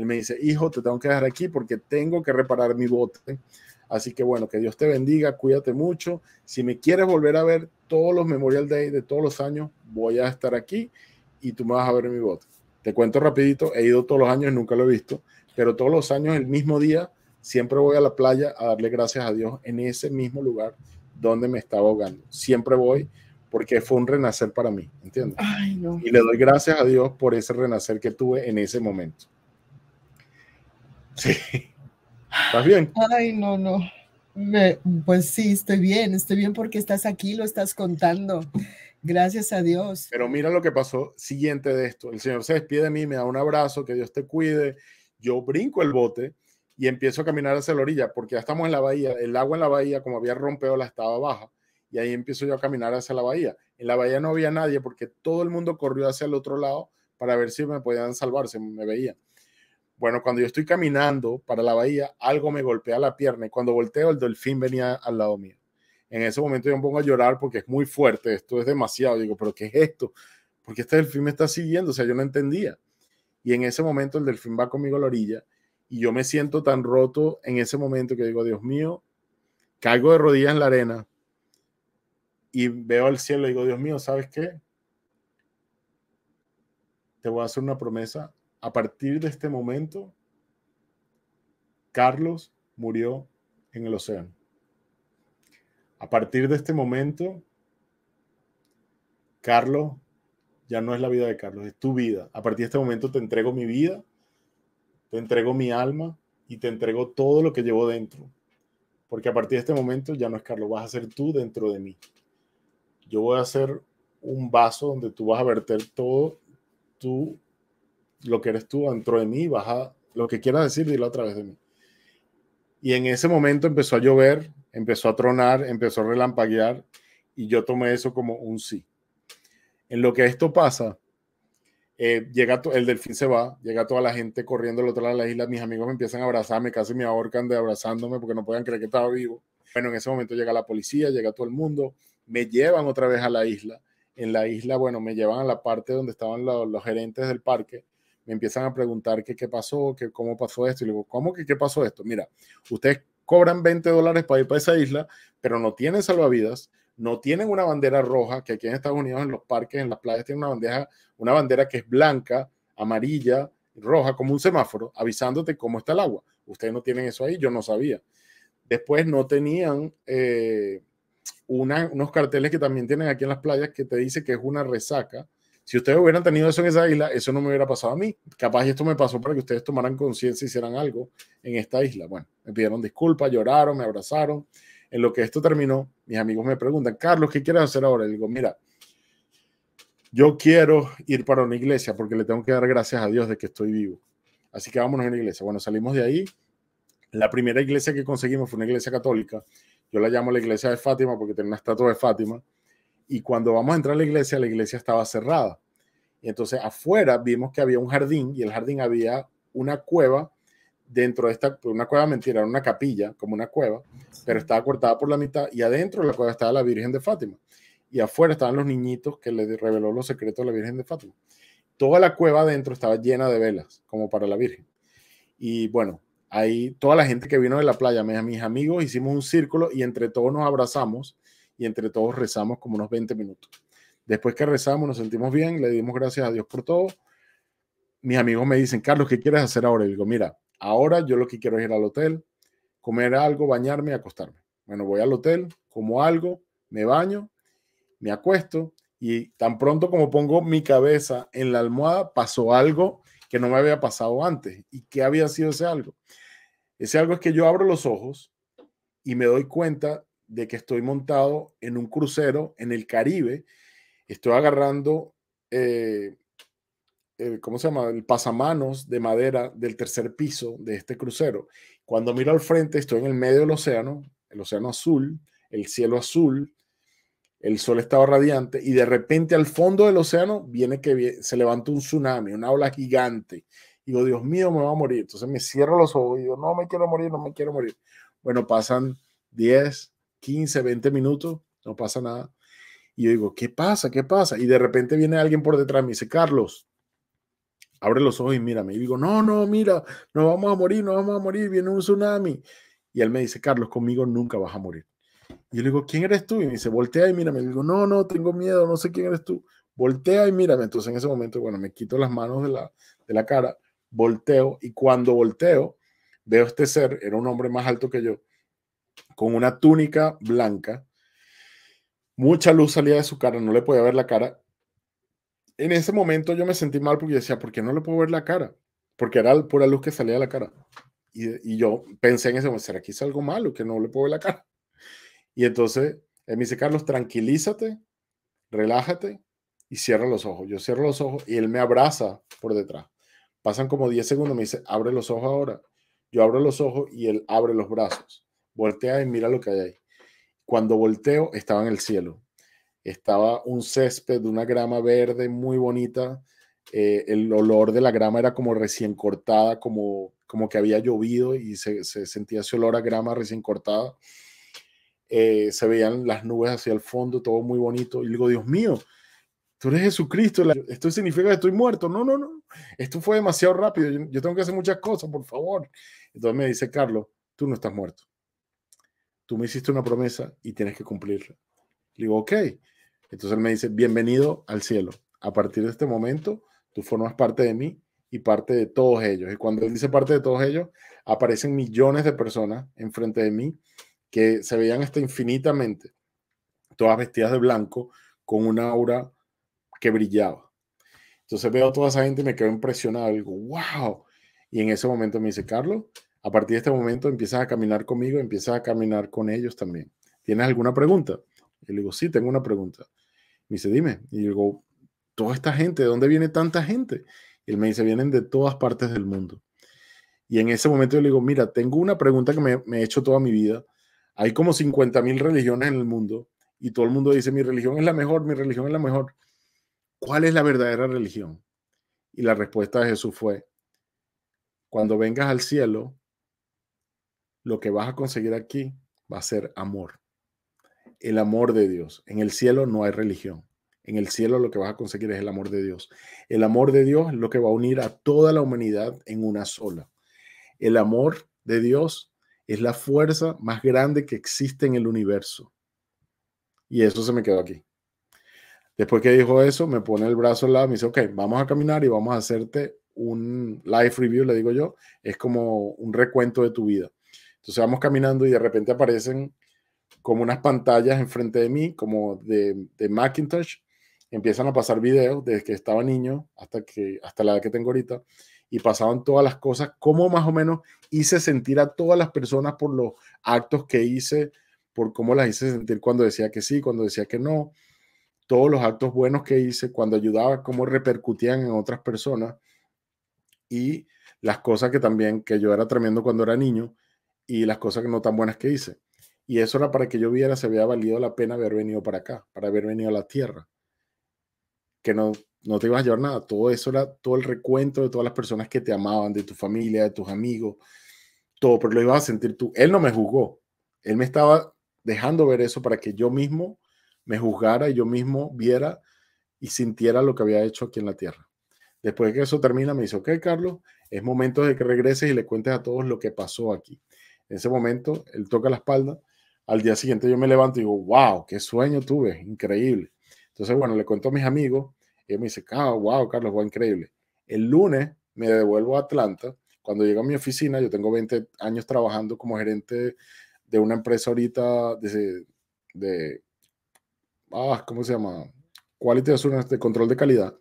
él me dice, hijo, te tengo que dejar aquí porque tengo que reparar mi bote. Así que bueno, que Dios te bendiga, cuídate mucho. Si me quieres volver a ver todos los Memorial Day de todos los años, voy a estar aquí y tú me vas a ver mi bote. Te cuento rapidito, he ido todos los años, y nunca lo he visto, pero todos los años, el mismo día, siempre voy a la playa a darle gracias a Dios en ese mismo lugar donde me estaba ahogando. Siempre voy porque fue un renacer para mí, ¿entiendes? Y le doy gracias a Dios por ese renacer que tuve en ese momento. Sí. ¿Estás bien? Ay, no, no. pues sí, estoy bien, estoy bien porque estás aquí, lo estás contando. Gracias a Dios. Pero mira lo que pasó siguiente de esto. El Señor se despide de mí, me da un abrazo, que Dios te cuide. Yo brinco el bote y empiezo a caminar hacia la orilla porque ya estamos en la bahía. El agua en la bahía, como había rompido, la estaba baja. Y ahí empiezo yo a caminar hacia la bahía. En la bahía no había nadie porque todo el mundo corrió hacia el otro lado para ver si me podían salvar, si me veían. Bueno, cuando yo estoy caminando para la bahía, algo me golpea la pierna y cuando volteo, el delfín venía al lado mío. En ese momento yo me pongo a llorar porque es muy fuerte, esto es demasiado. Digo, ¿pero qué es esto? Porque este delfín me está siguiendo, o sea, yo no entendía. Y en ese momento el delfín va conmigo a la orilla y yo me siento tan roto en ese momento que digo, Dios mío, caigo de rodillas en la arena y veo al cielo y digo, Dios mío, ¿sabes qué? Te voy a hacer una promesa a partir de este momento, Carlos murió en el océano. A partir de este momento, Carlos ya no es la vida de Carlos, es tu vida. A partir de este momento te entrego mi vida, te entrego mi alma y te entrego todo lo que llevo dentro. Porque a partir de este momento ya no es Carlos, vas a ser tú dentro de mí. Yo voy a ser un vaso donde tú vas a verter todo tu lo que eres tú dentro de mí, baja lo que quieras decir, dilo a través de mí. Y en ese momento empezó a llover, empezó a tronar, empezó a relampaguear y yo tomé eso como un sí. En lo que esto pasa, eh, llega el delfín se va, llega toda la gente corriendo al otro lado de la isla, mis amigos me empiezan a abrazarme, casi me ahorcan de abrazándome porque no podían creer que estaba vivo. Bueno, en ese momento llega la policía, llega todo el mundo, me llevan otra vez a la isla. En la isla, bueno, me llevan a la parte donde estaban los gerentes del parque me empiezan a preguntar qué pasó, que cómo pasó esto. Y luego ¿cómo que qué pasó esto? Mira, ustedes cobran 20 dólares para ir para esa isla, pero no tienen salvavidas, no tienen una bandera roja, que aquí en Estados Unidos, en los parques, en las playas, tienen una, bandeja, una bandera que es blanca, amarilla, roja, como un semáforo, avisándote cómo está el agua. Ustedes no tienen eso ahí, yo no sabía. Después no tenían eh, unos carteles que también tienen aquí en las playas que te dice que es una resaca si ustedes hubieran tenido eso en esa isla, eso no me hubiera pasado a mí. Capaz esto me pasó para que ustedes tomaran conciencia y hicieran algo en esta isla. Bueno, me pidieron disculpas, lloraron, me abrazaron. En lo que esto terminó, mis amigos me preguntan, Carlos, ¿qué quieres hacer ahora? Le digo, mira, yo quiero ir para una iglesia porque le tengo que dar gracias a Dios de que estoy vivo. Así que vámonos a una iglesia. Bueno, salimos de ahí. La primera iglesia que conseguimos fue una iglesia católica. Yo la llamo la iglesia de Fátima porque tiene una estatua de Fátima y cuando vamos a entrar a la iglesia, la iglesia estaba cerrada. Y entonces afuera vimos que había un jardín y el jardín había una cueva dentro de esta, pues, una cueva mentira, una capilla, como una cueva, pero estaba cortada por la mitad y adentro de la cueva estaba la Virgen de Fátima. Y afuera estaban los niñitos que le reveló los secretos a la Virgen de Fátima. Toda la cueva adentro estaba llena de velas, como para la Virgen. Y bueno, ahí toda la gente que vino de la playa, mis amigos, hicimos un círculo y entre todos nos abrazamos y entre todos rezamos como unos 20 minutos. Después que rezamos, nos sentimos bien, le dimos gracias a Dios por todo. Mis amigos me dicen, Carlos, ¿qué quieres hacer ahora? Y digo, mira, ahora yo lo que quiero es ir al hotel, comer algo, bañarme y acostarme. Bueno, voy al hotel, como algo, me baño, me acuesto y tan pronto como pongo mi cabeza en la almohada, pasó algo que no me había pasado antes. ¿Y qué había sido ese algo? Ese algo es que yo abro los ojos y me doy cuenta de que estoy montado en un crucero en el Caribe, estoy agarrando, el, eh, eh, ¿cómo se llama? El pasamanos de madera del tercer piso de este crucero. Cuando miro al frente, estoy en el medio del océano, el océano azul, el cielo azul, el sol estaba radiante y de repente al fondo del océano viene que se levanta un tsunami, una ola gigante. digo, Dios mío, me va a morir. Entonces me cierro los ojos no me quiero morir, no me quiero morir. Bueno, pasan 10, 15, 20 minutos, no pasa nada. Y yo digo, ¿qué pasa? ¿Qué pasa? Y de repente viene alguien por detrás y me dice, Carlos, abre los ojos y mírame. Y digo, no, no, mira, nos vamos a morir, nos vamos a morir, viene un tsunami. Y él me dice, Carlos, conmigo nunca vas a morir. Y yo le digo, ¿quién eres tú? Y me dice, voltea y mírame. Y digo, no, no, tengo miedo, no sé quién eres tú. Voltea y mírame. Entonces en ese momento, bueno, me quito las manos de la, de la cara, volteo y cuando volteo, veo este ser, era un hombre más alto que yo, con una túnica blanca, mucha luz salía de su cara, no le podía ver la cara. En ese momento yo me sentí mal porque decía, ¿por qué no le puedo ver la cara? Porque era pura luz que salía de la cara. Y, yo pensé en ese momento, ¿será que hice algo malo que no le puedo ver la cara? Y entonces él me dice, Carlos, tranquilízate, relájate y cierra los ojos. Yo cierro los ojos y él me abraza por detrás. Pasan como 10 segundos, me dice, abre los ojos ahora. Yo abro los ojos y él abre los brazos voltea y mira lo que hay ahí. Cuando volteo, estaba en el cielo. Estaba un césped de una grama verde muy bonita. Eh, el olor de la grama era como recién cortada, como, como que había llovido y se, sentía ese olor a grama recién cortada. Eh, se veían las nubes hacia el fondo, todo muy bonito. Y digo, Dios mío, tú eres Jesucristo, esto significa que estoy muerto. No, no, no, esto fue demasiado rápido, yo tengo que hacer muchas cosas, por favor. Entonces me dice Carlos, tú no estás muerto tú me hiciste una promesa y tienes que cumplirla. Le digo, ok. Entonces él me dice, bienvenido al cielo. A partir de este momento, tú formas parte de mí y parte de todos ellos. Y cuando él dice parte de todos ellos, aparecen millones de personas enfrente de mí que se veían hasta infinitamente, todas vestidas de blanco, con un aura que brillaba. Entonces veo a toda esa gente y me quedo impresionado. Digo, wow. Y en ese momento me dice, Carlos, a partir de este momento empiezas a caminar conmigo, empiezas a caminar con ellos también. ¿Tienes alguna pregunta? Y le digo, sí, tengo una pregunta. Me dice, dime. Y yo digo, toda esta gente, ¿de dónde viene tanta gente? Y él me dice, vienen de todas partes del mundo. Y en ese momento yo le digo, mira, tengo una pregunta que me, me he hecho toda mi vida. Hay como 50 mil religiones en el mundo y todo el mundo dice, mi religión es la mejor, mi religión es la mejor. ¿Cuál es la verdadera religión? Y la respuesta de Jesús fue, cuando vengas al cielo, lo que vas a conseguir aquí va a ser amor. El amor de Dios. En el cielo no hay religión. En el cielo lo que vas a conseguir es el amor de Dios. El amor de Dios es lo que va a unir a toda la humanidad en una sola. El amor de Dios es la fuerza más grande que existe en el universo. Y eso se me quedó aquí. Después que dijo eso, me pone el brazo al lado, me dice, ok, vamos a caminar y vamos a hacerte un live review, le digo yo. Es como un recuento de tu vida. Entonces vamos caminando y de repente aparecen como unas pantallas enfrente de mí, como de, Macintosh. Empiezan a pasar videos desde que estaba niño hasta, que, hasta la edad que tengo ahorita y pasaban todas las cosas, cómo más o menos hice sentir a todas las personas por los actos que hice, por cómo las hice sentir cuando decía que sí, cuando decía que no, todos los actos buenos que hice, cuando ayudaba, cómo repercutían en otras personas y las cosas que también, que yo era tremendo cuando era niño, y las cosas no tan buenas que hice. Y eso era para que yo viera si había valido la pena haber venido para acá, para haber venido a la tierra. Que no, no te ibas a llevar nada. Todo eso era todo el recuento de todas las personas que te amaban, de tu familia, de tus amigos, todo, pero lo ibas a sentir tú. Él no me juzgó. Él me estaba dejando ver eso para que yo mismo me juzgara y yo mismo viera y sintiera lo que había hecho aquí en la tierra. Después de que eso termina, me dice, ok, Carlos, es momento de que regreses y le cuentes a todos lo que pasó aquí. En ese momento, él toca la espalda. Al día siguiente yo me levanto y digo, wow, qué sueño tuve, increíble. Entonces, bueno, le cuento a mis amigos. Y me dice, ah, wow, Carlos, fue increíble. El lunes me devuelvo a Atlanta. Cuando llego a mi oficina, yo tengo 20 años trabajando como gerente de una empresa ahorita de, de ah, ¿cómo se llama? Quality Assurance de control de calidad.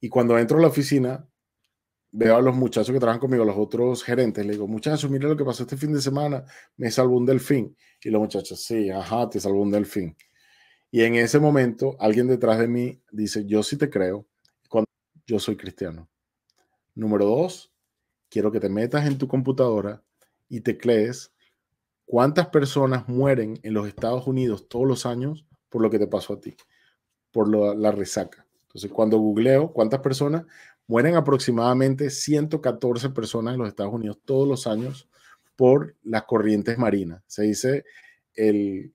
Y cuando entro a la oficina, veo a los muchachos que trabajan conmigo, los otros gerentes, le digo, muchachos, miren lo que pasó este fin de semana, me salvó un delfín. Y los muchachos, sí, ajá, te salvó un delfín. Y en ese momento, alguien detrás de mí dice, yo sí te creo, cuando yo soy cristiano. Número dos, quiero que te metas en tu computadora y te crees cuántas personas mueren en los Estados Unidos todos los años por lo que te pasó a ti, por la resaca. Entonces, cuando googleo cuántas personas Mueren aproximadamente 114 personas en los Estados Unidos todos los años por las corrientes marinas. Se dice es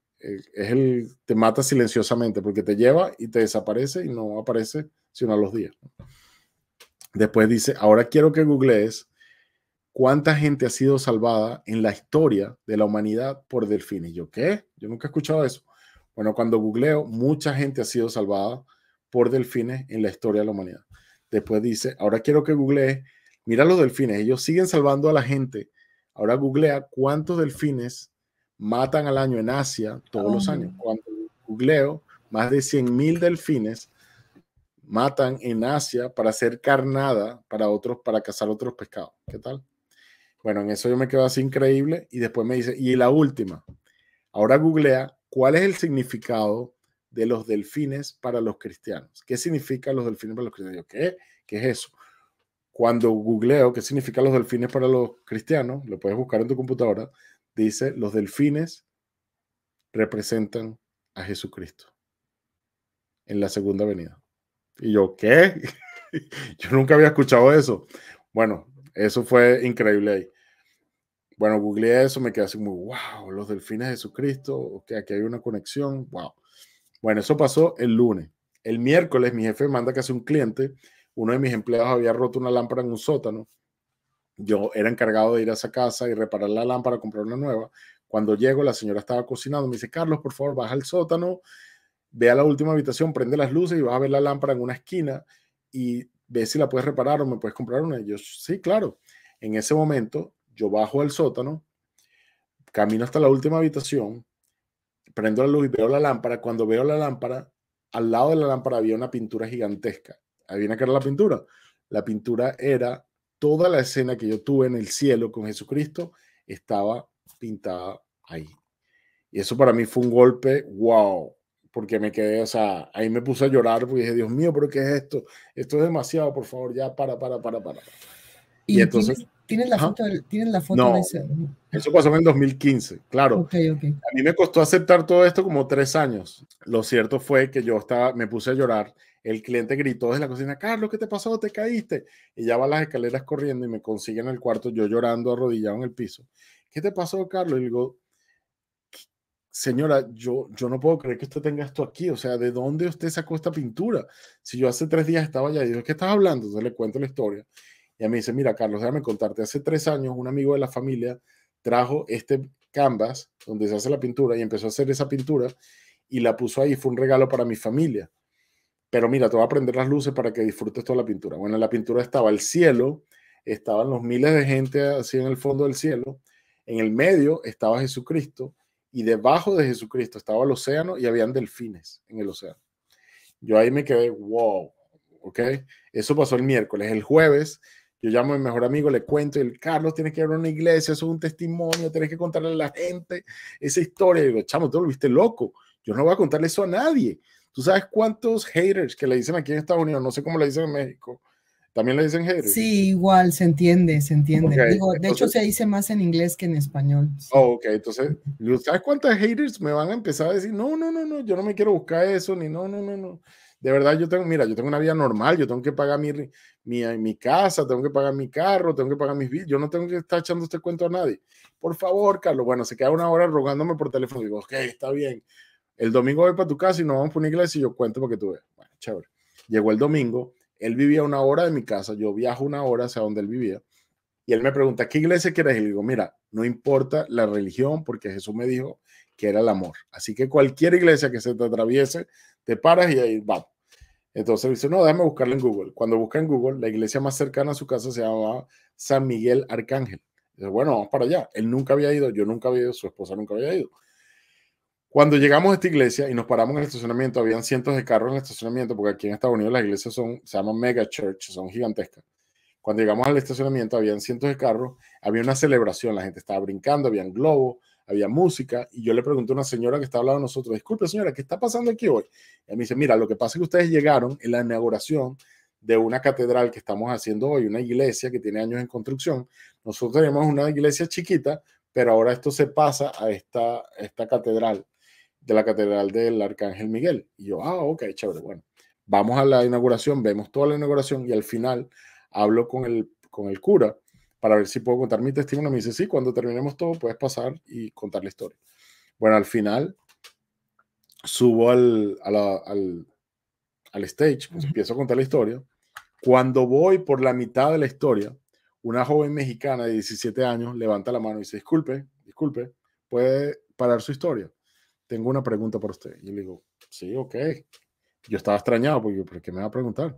el te mata silenciosamente porque te lleva y te desaparece y no aparece sino a los días. Después dice, ahora quiero que googlees cuánta gente ha sido salvada en la historia de la humanidad por delfines. Yo, ¿qué? Yo nunca he escuchado eso. Bueno, cuando googleo, mucha gente ha sido salvada por delfines en la historia de la humanidad. Después dice, ahora quiero que googlee, mira los delfines, ellos siguen salvando a la gente. Ahora googlea cuántos delfines matan al año en Asia todos los años. Ah. Cuando googleo, más de 100.000 delfines matan en Asia para hacer carnada para otros, para cazar otros pescados. ¿Qué tal? Bueno, en eso yo me quedo así increíble y después me dice, y la última, ahora googlea cuál es el significado de los delfines para los cristianos. ¿Qué significa los delfines para los cristianos? ¿Qué, ¿Qué es eso? Cuando googleo qué significa los delfines para los cristianos, lo puedes buscar en tu computadora, dice los delfines representan a Jesucristo en la segunda venida. Y yo, ¿qué? yo nunca había escuchado eso. Bueno, eso fue increíble ahí. Bueno, googleé eso, me quedé así muy, wow, los delfines de Jesucristo, que aquí hay una conexión, wow. Bueno, eso pasó el lunes. El miércoles mi jefe manda que hace un cliente, uno de mis empleados había roto una lámpara en un sótano. Yo era encargado de ir a esa casa y reparar la lámpara, comprar una nueva. Cuando llego, la señora estaba cocinando. Me dice, Carlos, por favor, baja al sótano, ve a la última habitación, prende las luces y vas a ver la lámpara en una esquina y ve si la puedes reparar o me puedes comprar una. Y yo, sí, claro. En ese momento, yo bajo al sótano, camino hasta la última habitación, prendo la luz y veo la lámpara. Cuando veo la lámpara, al lado de la lámpara había una pintura gigantesca. ¿Adivina qué era la pintura? La pintura era toda la escena que yo tuve en el cielo con Jesucristo, estaba pintada ahí. Y eso para mí fue un golpe, wow, porque me quedé, o sea, ahí me puse a llorar porque dije, Dios mío, pero ¿qué es esto? Esto es demasiado, por favor, ya para, para, para, para. Y, entonces... ¿Tienen la, foto, tienen la foto de ese? Eso pasó en 2015, claro. A mí me costó aceptar todo esto como tres años. Lo cierto fue que yo estaba, me puse a llorar. El cliente gritó desde la cocina, Carlos, ¿qué te pasó? ¿Te caíste? Y ya va las escaleras corriendo y me consigue en el cuarto, yo llorando arrodillado en el piso. ¿Qué te pasó, Carlos? Y digo, señora, yo, yo no puedo creer que usted tenga esto aquí. O sea, ¿de dónde usted sacó esta pintura? Si yo hace tres días estaba allá y digo, ¿qué estás hablando? Entonces le cuento la historia y a mí dice, mira, Carlos, déjame contarte, hace tres años un amigo de la familia trajo este canvas donde se hace la pintura y empezó a hacer esa pintura y la puso ahí, fue un regalo para mi familia. Pero mira, te voy a prender las luces para que disfrutes toda la pintura. Bueno, en la pintura estaba el cielo, estaban los miles de gente así en el fondo del cielo, en el medio estaba Jesucristo y debajo de Jesucristo estaba el océano y habían delfines en el océano. Yo ahí me quedé, wow, ¿ok? Eso pasó el miércoles. El jueves yo llamo a mi mejor amigo, le cuento, y el Carlos, tienes que ir a una iglesia, eso es un testimonio, tienes que contarle a la gente esa historia. Y digo, chamo, tú lo viste loco. Yo no voy a contarle eso a nadie. Tú sabes cuántos haters que le dicen aquí en Estados Unidos, no sé cómo le dicen en México, también le dicen haters. Sí, igual, se entiende, se entiende. de hecho, se dice más en inglés que en español. Oh, ok, entonces, ¿sabes cuántas haters me van a empezar a decir? No, no, no, no, yo no me quiero buscar eso, ni no, no, no, no de verdad yo tengo, mira, yo tengo una vida normal, yo tengo que pagar mi, mi, mi casa, tengo que pagar mi carro, tengo que pagar mis bills, yo no tengo que estar echando este cuento a nadie. Por favor, Carlos, bueno, se queda una hora rogándome por teléfono, digo, ok, está bien, el domingo voy para tu casa y nos vamos por una iglesia y yo cuento porque tú veas. Bueno, chévere. Llegó el domingo, él vivía una hora de mi casa, yo viajo una hora hacia donde él vivía, y él me pregunta, ¿qué iglesia quieres? Y le digo, mira, no importa la religión, porque Jesús me dijo que era el amor. Así que cualquier iglesia que se te atraviese, te paras y ahí entonces dice, no, déjame buscarla en Google. Cuando busca en Google, la iglesia más cercana a su casa se llama San Miguel Arcángel. bueno, vamos para allá. Él nunca había ido, yo nunca había ido, su esposa nunca había ido. Cuando llegamos a esta iglesia y nos paramos en el estacionamiento, habían cientos de carros en el estacionamiento, porque aquí en Estados Unidos las iglesias son, se llaman mega church, son gigantescas. Cuando llegamos al estacionamiento, habían cientos de carros, había una celebración, la gente estaba brincando, habían globos, había música, y yo le pregunté a una señora que estaba hablando de nosotros, disculpe señora, ¿qué está pasando aquí hoy? Y me dice, mira, lo que pasa es que ustedes llegaron en la inauguración de una catedral que estamos haciendo hoy, una iglesia que tiene años en construcción. Nosotros tenemos una iglesia chiquita, pero ahora esto se pasa a esta, esta catedral, de la catedral del Arcángel Miguel. Y yo, ah, ok, chévere, bueno. Vamos a la inauguración, vemos toda la inauguración y al final hablo con el, con el cura para ver si puedo contar mi testimonio. Me dice, sí, cuando terminemos todo puedes pasar y contar la historia. Bueno, al final subo al, al, stage, pues empiezo a contar la historia. Cuando voy por la mitad de la historia, una joven mexicana de 17 años levanta la mano y dice, disculpe, disculpe, ¿puede parar su historia? Tengo una pregunta para usted. Y yo le digo, sí, ok. Yo estaba extrañado porque, me va a preguntar?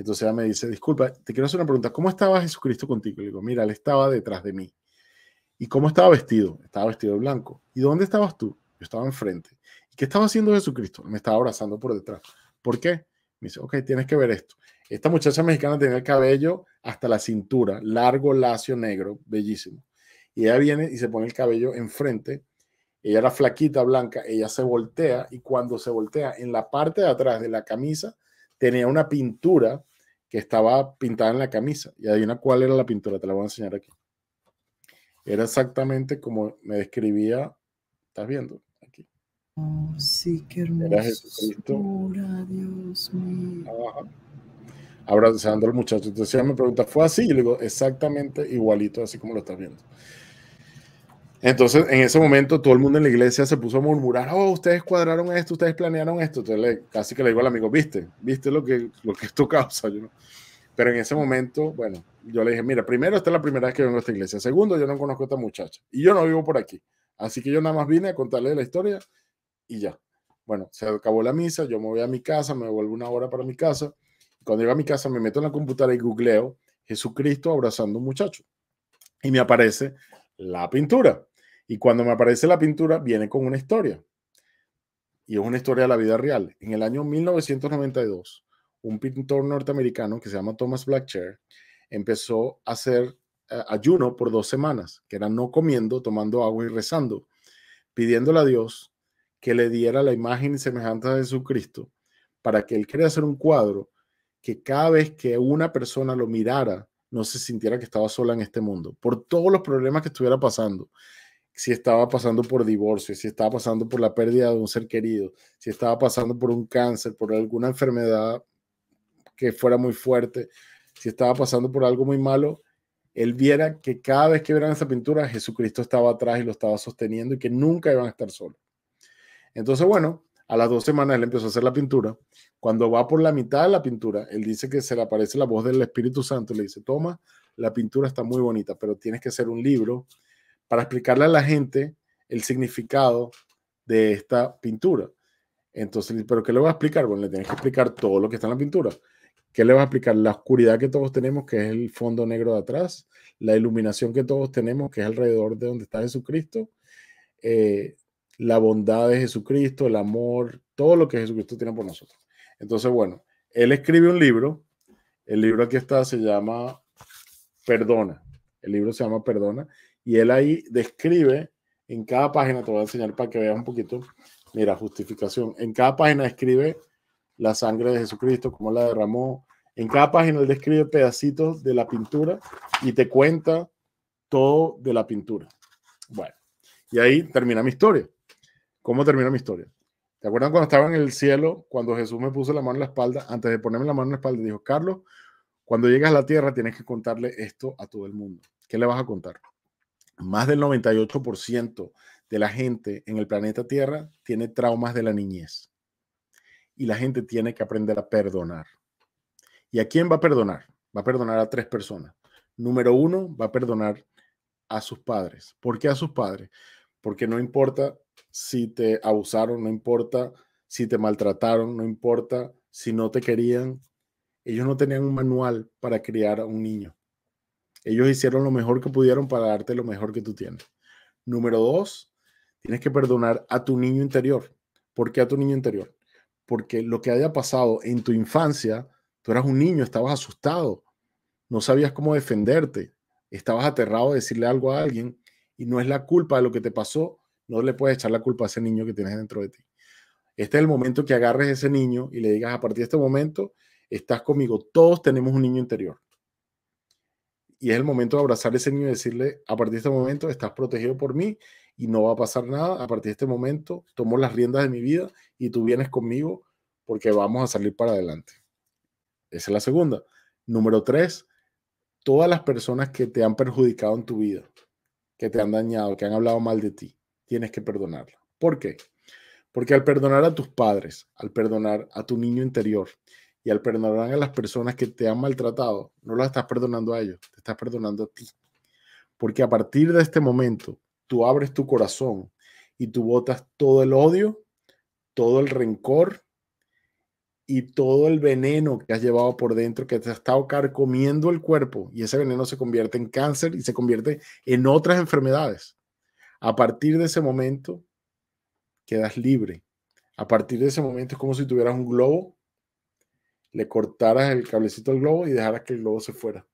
entonces ella me dice, disculpa, te quiero hacer una pregunta, ¿cómo estaba Jesucristo contigo? le digo, mira, él estaba detrás de mí. ¿Y cómo estaba vestido? Estaba vestido de blanco. ¿Y dónde estabas tú? Yo estaba enfrente. ¿Y qué estaba haciendo Jesucristo? Me estaba abrazando por detrás. ¿Por qué? Me dice, ok, tienes que ver esto. Esta muchacha mexicana tenía el cabello hasta la cintura, largo, lacio, negro, bellísimo. Y ella viene y se pone el cabello enfrente. Ella era flaquita, blanca, ella se voltea y cuando se voltea, en la parte de atrás de la camisa tenía una pintura que estaba pintada en la camisa. Y adivina cuál era la pintura, te la voy a enseñar aquí. Era exactamente como me describía, estás viendo aquí. Oh, sí, qué hermoso. Era Dios mío. Ajá. al muchacho. Entonces ella me pregunta, ¿fue así? Y le digo, exactamente igualito, así como lo estás viendo. Entonces, en ese momento, todo el mundo en la iglesia se puso a murmurar, oh, ustedes cuadraron esto, ustedes planearon esto. Entonces, casi que le digo al amigo, viste, viste lo que, lo que esto causa. Pero en ese momento, bueno, yo le dije, mira, primero, esta es la primera vez que vengo a esta iglesia. Segundo, yo no conozco a esta muchacha. Y yo no vivo por aquí. Así que yo nada más vine a contarle la historia y ya. Bueno, se acabó la misa, yo me voy a mi casa, me vuelvo una hora para mi casa. Cuando llego a mi casa, me meto en la computadora y googleo Jesucristo abrazando a un muchacho. Y me aparece la pintura. Y cuando me aparece la pintura, viene con una historia. Y es una historia de la vida real. En el año 1992, un pintor norteamericano que se llama Thomas Blackchair empezó a hacer eh, ayuno por dos semanas, que era no comiendo, tomando agua y rezando, pidiéndole a Dios que le diera la imagen semejante semejanza de Jesucristo, para que él quería hacer un cuadro que cada vez que una persona lo mirara, no se sintiera que estaba sola en este mundo, por todos los problemas que estuviera pasando, si estaba pasando por divorcio, si estaba pasando por la pérdida de un ser querido, si estaba pasando por un cáncer, por alguna enfermedad que fuera muy fuerte, si estaba pasando por algo muy malo, él viera que cada vez que vieran esa pintura, Jesucristo estaba atrás y lo estaba sosteniendo y que nunca iban a estar solos. Entonces, bueno, a las dos semanas él empezó a hacer la pintura. Cuando va por la mitad de la pintura, él dice que se le aparece la voz del Espíritu Santo y le dice, toma, la pintura está muy bonita, pero tienes que hacer un libro para explicarle a la gente el significado de esta pintura. Entonces, ¿pero qué le vas a explicar? Bueno, le tienes que explicar todo lo que está en la pintura. ¿Qué le vas a explicar? La oscuridad que todos tenemos, que es el fondo negro de atrás, la iluminación que todos tenemos, que es alrededor de donde está Jesucristo, eh, la bondad de Jesucristo, el amor, todo lo que Jesucristo tiene por nosotros. Entonces, bueno, él escribe un libro, el libro aquí está, se llama Perdona, el libro se llama Perdona, y él ahí describe en cada página, te voy a enseñar para que veas un poquito, mira, justificación. En cada página describe la sangre de Jesucristo, cómo la derramó. En cada página él describe pedacitos de la pintura y te cuenta todo de la pintura. Bueno, y ahí termina mi historia. ¿Cómo termina mi historia? ¿Te acuerdan cuando estaba en el cielo, cuando Jesús me puso la mano en la espalda? Antes de ponerme la mano en la espalda, dijo, Carlos, cuando llegas a la tierra tienes que contarle esto a todo el mundo. ¿Qué le vas a contar? más del 98% de la gente en el planeta Tierra tiene traumas de la niñez. Y la gente tiene que aprender a perdonar. ¿Y a quién va a perdonar? Va a perdonar a tres personas. Número uno, va a perdonar a sus padres. ¿Por qué a sus padres? Porque no importa si te abusaron, no importa si te maltrataron, no importa si no te querían. Ellos no tenían un manual para criar a un niño. Ellos hicieron lo mejor que pudieron para darte lo mejor que tú tienes. Número dos, tienes que perdonar a tu niño interior. ¿Por qué a tu niño interior? Porque lo que haya pasado en tu infancia, tú eras un niño, estabas asustado, no sabías cómo defenderte, estabas aterrado de decirle algo a alguien y no es la culpa de lo que te pasó, no le puedes echar la culpa a ese niño que tienes dentro de ti. Este es el momento que agarres a ese niño y le digas, a partir de este momento, estás conmigo, todos tenemos un niño interior y es el momento de abrazar ese niño y decirle, a partir de este momento estás protegido por mí y no va a pasar nada, a partir de este momento tomo las riendas de mi vida y tú vienes conmigo porque vamos a salir para adelante. Esa es la segunda. Número tres, todas las personas que te han perjudicado en tu vida, que te han dañado, que han hablado mal de ti, tienes que perdonarla. ¿Por qué? Porque al perdonar a tus padres, al perdonar a tu niño interior, y al perdonar a las personas que te han maltratado, no las estás perdonando a ellos, te estás perdonando a ti. Porque a partir de este momento, tú abres tu corazón y tú botas todo el odio, todo el rencor y todo el veneno que has llevado por dentro, que te ha estado carcomiendo el cuerpo, y ese veneno se convierte en cáncer y se convierte en otras enfermedades. A partir de ese momento, quedas libre. A partir de ese momento es como si tuvieras un globo le cortaras el cablecito al globo y dejaras que el globo se fuera.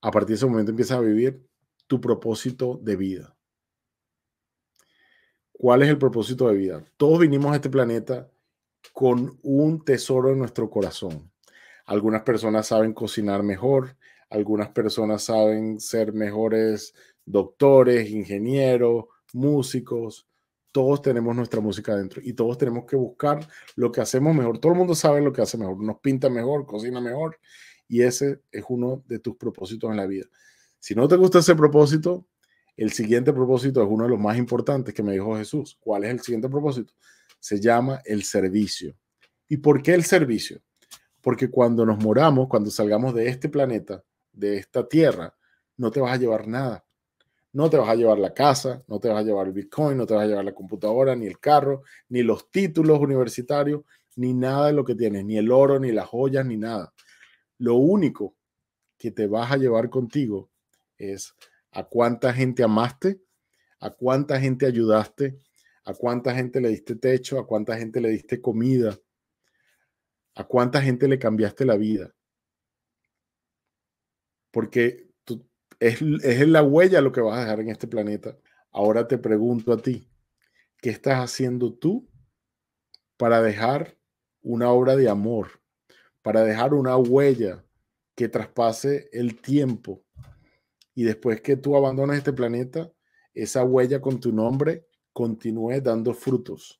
A partir de ese momento empiezas a vivir tu propósito de vida. ¿Cuál es el propósito de vida? Todos vinimos a este planeta con un tesoro en nuestro corazón. Algunas personas saben cocinar mejor, algunas personas saben ser mejores doctores, ingenieros, músicos, todos tenemos nuestra música dentro y todos tenemos que buscar lo que hacemos mejor. Todo el mundo sabe lo que hace mejor, nos pinta mejor, cocina mejor y ese es uno de tus propósitos en la vida. Si no te gusta ese propósito, el siguiente propósito es uno de los más importantes que me dijo Jesús. ¿Cuál es el siguiente propósito? Se llama el servicio. ¿Y por qué el servicio? Porque cuando nos moramos, cuando salgamos de este planeta, de esta tierra, no te vas a llevar nada. No te vas a llevar la casa, no te vas a llevar el Bitcoin, no te vas a llevar la computadora, ni el carro, ni los títulos universitarios, ni nada de lo que tienes, ni el oro, ni las joyas, ni nada. Lo único que te vas a llevar contigo es a cuánta gente amaste, a cuánta gente ayudaste, a cuánta gente le diste techo, a cuánta gente le diste comida, a cuánta gente le cambiaste la vida. Porque es, la huella lo que vas a dejar en este planeta. Ahora te pregunto a ti, ¿qué estás haciendo tú para dejar una obra de amor, para dejar una huella que traspase el tiempo? Y después que tú abandonas este planeta, esa huella con tu nombre continúe dando frutos.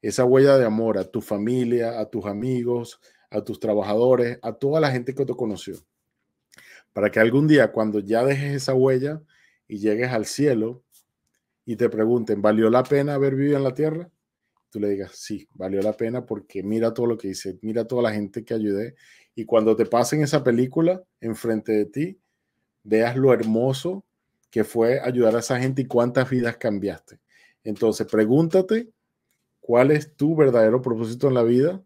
Esa huella de amor a tu familia, a tus amigos, a tus trabajadores, a toda la gente que te conoció para que algún día cuando ya dejes esa huella y llegues al cielo y te pregunten, ¿valió la pena haber vivido en la tierra? Tú le digas, sí, valió la pena porque mira todo lo que hice, mira toda la gente que ayudé. Y cuando te pasen esa película enfrente de ti, veas lo hermoso que fue ayudar a esa gente y cuántas vidas cambiaste. Entonces, pregúntate cuál es tu verdadero propósito en la vida.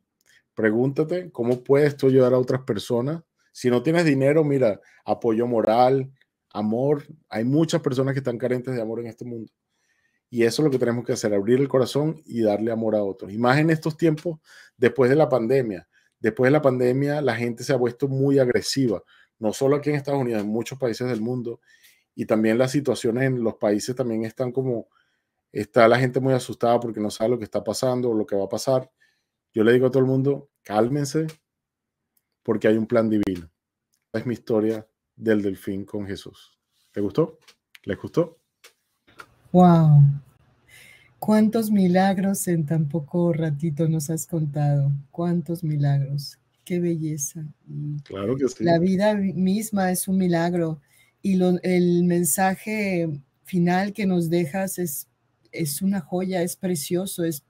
Pregúntate cómo puedes tú ayudar a otras personas si no tienes dinero, mira, apoyo moral, amor. Hay muchas personas que están carentes de amor en este mundo. Y eso es lo que tenemos que hacer, abrir el corazón y darle amor a otros. Y más en estos tiempos, después de la pandemia. Después de la pandemia, la gente se ha puesto muy agresiva, no solo aquí en Estados Unidos, en muchos países del mundo. Y también las situaciones en los países también están como, está la gente muy asustada porque no sabe lo que está pasando o lo que va a pasar. Yo le digo a todo el mundo, cálmense, porque hay un plan divino. Es mi historia del delfín con Jesús. ¿Te gustó? ¿Les gustó? ¡Wow! ¿Cuántos milagros en tan poco ratito nos has contado? ¿Cuántos milagros? ¡Qué belleza! Claro que La vida misma es un milagro y el mensaje final que nos dejas es, es una joya, es precioso, es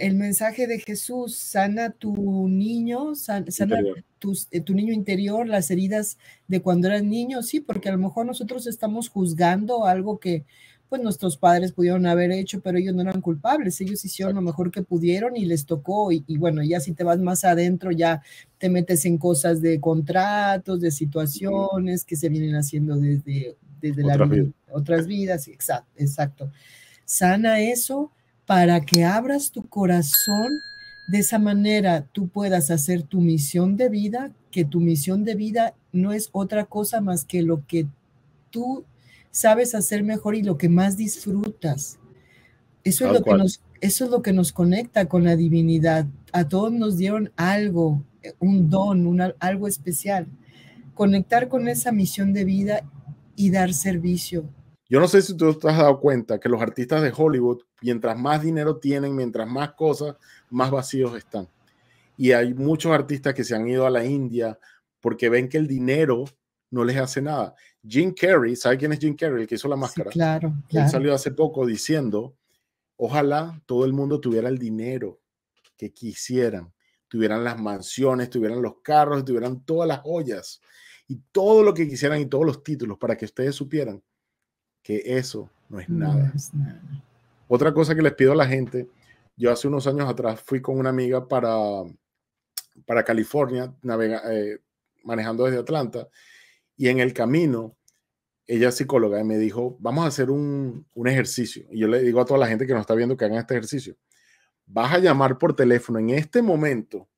el mensaje de Jesús, sana tu niño, sana, eh, tu, niño interior, las heridas de cuando eras niño, sí, porque a lo mejor nosotros estamos juzgando algo que pues nuestros padres pudieron haber hecho, pero ellos no eran culpables, ellos hicieron lo mejor que pudieron y les tocó, y, bueno, ya si te vas más adentro, ya te metes en cosas de contratos, de situaciones que se vienen haciendo desde, desde la otras vidas, exacto, exacto. Sana eso, para que abras tu corazón. De esa manera tú puedas hacer tu misión de vida, que tu misión de vida no es otra cosa más que lo que tú sabes hacer mejor y lo que más disfrutas. Eso es, lo que nos, eso es lo que nos conecta con la divinidad. A todos nos dieron algo, un don, un, algo especial. Conectar con esa misión de vida y dar servicio. Yo no sé si tú te has dado cuenta que los artistas de Hollywood mientras más dinero tienen, mientras más cosas, más vacíos están. Y hay muchos artistas que se han ido a la India porque ven que el dinero no les hace nada. Jim Carrey, ¿sabe quién es Jim Carrey? El que hizo la máscara. claro, claro. Él salió hace poco diciendo, ojalá todo el mundo tuviera el dinero que quisieran, tuvieran las mansiones, tuvieran los carros, tuvieran todas las joyas y todo lo que quisieran y todos los títulos para que ustedes supieran que eso No es nada. Otra cosa que les pido a la gente, yo hace unos años atrás fui con una amiga para, para California, eh, manejando desde Atlanta, y en el camino, ella es psicóloga y me dijo, vamos a hacer un, un ejercicio. Y yo le digo a toda la gente que nos está viendo que hagan este ejercicio. Vas a llamar por teléfono en este momento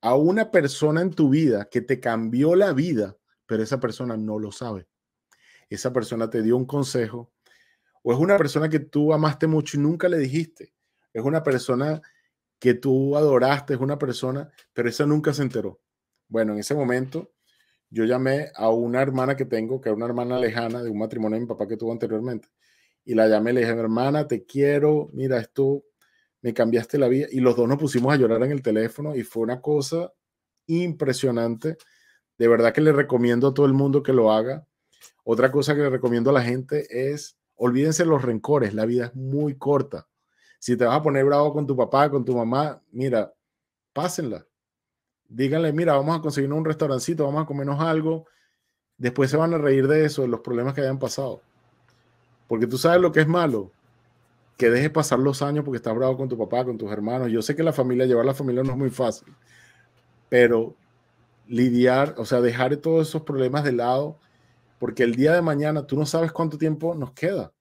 a una persona en tu vida que te cambió la vida, pero esa persona no lo sabe. Esa persona te dio un consejo, o es una persona que tú amaste mucho y nunca le dijiste, es una persona que tú adoraste, es una persona, pero esa nunca se enteró. Bueno, en ese momento yo llamé a una hermana que tengo, que era una hermana lejana de un matrimonio de mi papá que tuvo anteriormente, y la llamé, le dije, hermana, te quiero, mira, tú, me cambiaste la vida, y los dos nos pusimos a llorar en el teléfono y fue una cosa impresionante. De verdad que le recomiendo a todo el mundo que lo haga. Otra cosa que le recomiendo a la gente es olvídense los rencores, la vida es muy corta. Si te vas a poner bravo con tu papá, con tu mamá, mira, pásenla. Díganle, mira, vamos a conseguir un restaurancito, vamos a comernos algo. Después se van a reír de eso, de los problemas que hayan pasado. Porque tú sabes lo que es malo, que dejes pasar los años porque estás bravo con tu papá, con tus hermanos. Yo sé que la familia, llevar la familia no es muy fácil, pero lidiar, o sea, dejar todos esos problemas de lado porque el día de mañana tú no sabes cuánto tiempo nos queda.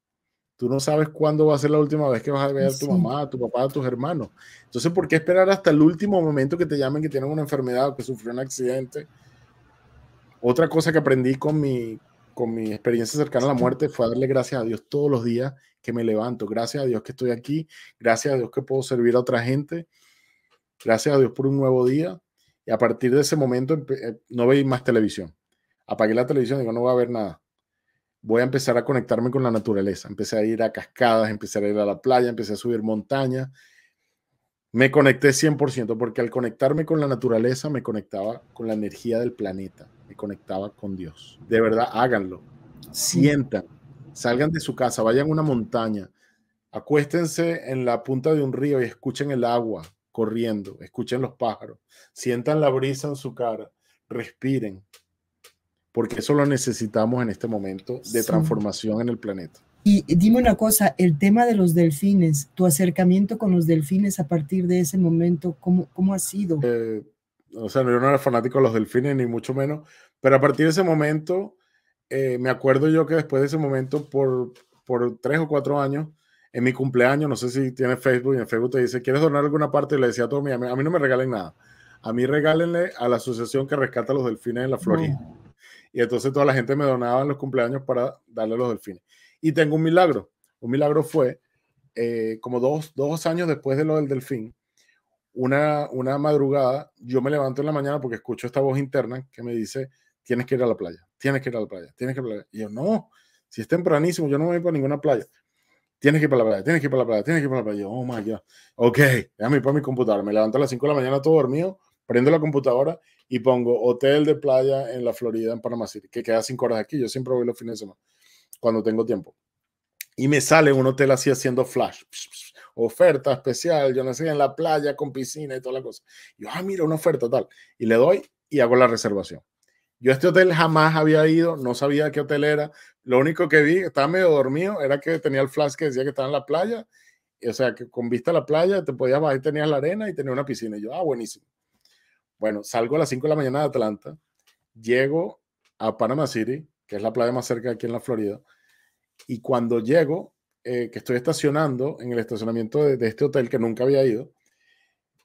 Tú no sabes cuándo va a ser la última vez que vas a ver a tu mamá, a tu papá, a tus hermanos. Entonces, ¿por qué esperar hasta el último momento que te llamen que tienen una enfermedad o que sufrieron un accidente? Otra cosa que aprendí con mi, con mi experiencia cercana a la muerte fue darle gracias a Dios todos los días que me levanto. Gracias a Dios que estoy aquí. Gracias a Dios que puedo servir a otra gente. Gracias a Dios por un nuevo día. Y a partir de ese momento eh, no veí más televisión apagué la televisión, digo, no voy a ver nada. Voy a empezar a conectarme con la naturaleza. Empecé a ir a cascadas, empecé a ir a la playa, empecé a subir montaña. Me conecté 100% porque al conectarme con la naturaleza me conectaba con la energía del planeta, me conectaba con Dios. De verdad, háganlo. Sientan, salgan de su casa, vayan a una montaña, acuéstense en la punta de un río y escuchen el agua corriendo, escuchen los pájaros, sientan la brisa en su cara, respiren, porque eso lo necesitamos en este momento de transformación en el planeta. Y dime una cosa, el tema de los delfines, tu acercamiento con los delfines a partir de ese momento, ¿cómo, cómo ha sido? Eh, o sea, yo no era fanático de los delfines, ni mucho menos, pero a partir de ese momento, eh, me acuerdo yo que después de ese momento, por, por tres o cuatro años, en mi cumpleaños, no sé si tiene Facebook, y en Facebook te dice, ¿quieres donar alguna parte? Y le decía a todos, a mí, a mí no me regalen nada, a mí regálenle a la asociación que rescata a los delfines en la Florida. Y entonces toda la gente me donaba en los cumpleaños para darle a los delfines. Y tengo un milagro. Un milagro fue, eh, como dos, años después de lo del delfín, una, una madrugada, yo me levanto en la mañana porque escucho esta voz interna que me dice, tienes que ir a la playa, tienes que ir a la playa, tienes que ir a la playa. Y yo, no, si es tempranísimo, yo no voy para ninguna playa. Tienes que ir para la playa, tienes que ir para la playa, tienes que ir para la playa. oh my God. Ok, déjame ir mi computadora. Me levanto a las 5 de la mañana todo dormido, prendo la computadora y pongo hotel de playa en la Florida, en Panamá City, que queda cinco horas aquí. Yo siempre voy los fines de semana, cuando tengo tiempo. Y me sale un hotel así haciendo flash, oferta especial, yo nací en la playa con piscina y toda la cosa. yo, ah, mira, una oferta tal. Y le doy y hago la reservación. Yo a este hotel jamás había ido, no sabía qué hotel era. Lo único que vi, estaba medio dormido, era que tenía el flash que decía que estaba en la playa. O sea, que con vista a la playa te podías bajar y tenías la arena y tenía una piscina. Y yo, ah, buenísimo. Bueno, salgo a las 5 de la mañana de Atlanta, llego a Panama City, que es la playa más cerca aquí en la Florida, y cuando llego, eh, que estoy estacionando en el estacionamiento de, este hotel que nunca había ido,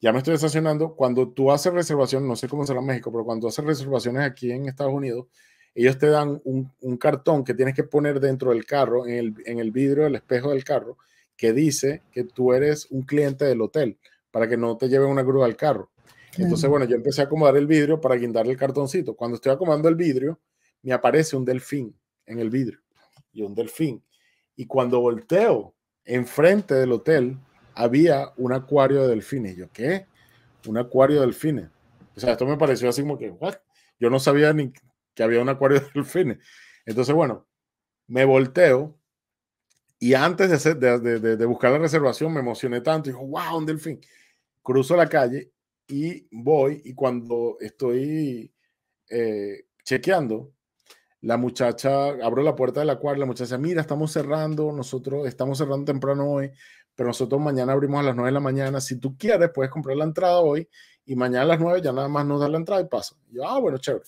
ya me estoy estacionando, cuando tú haces reservación, no sé cómo será en México, pero cuando haces reservaciones aquí en Estados Unidos, ellos te dan un, cartón que tienes que poner dentro del carro, en el, en el vidrio del espejo del carro, que dice que tú eres un cliente del hotel, para que no te lleven una grúa al carro. Entonces, bueno, yo empecé a acomodar el vidrio para guindar el cartoncito. Cuando estoy acomodando el vidrio, me aparece un delfín en el vidrio y un delfín. Y cuando volteo, enfrente del hotel había un acuario de delfines. Yo, ¿qué? Un acuario de delfines. O sea, esto me pareció así como que, Yo no sabía ni que había un acuario de delfines. Entonces, bueno, me volteo y antes de, de, buscar la reservación me emocioné tanto. Dijo, wow, un delfín. Cruzo la calle y voy y cuando estoy eh, chequeando, la muchacha, abro la puerta de la cual la muchacha, mira, estamos cerrando, nosotros estamos cerrando temprano hoy, pero nosotros mañana abrimos a las 9 de la mañana, si tú quieres puedes comprar la entrada hoy y mañana a las nueve ya nada más nos da la entrada y paso. yo, ah, bueno, chévere.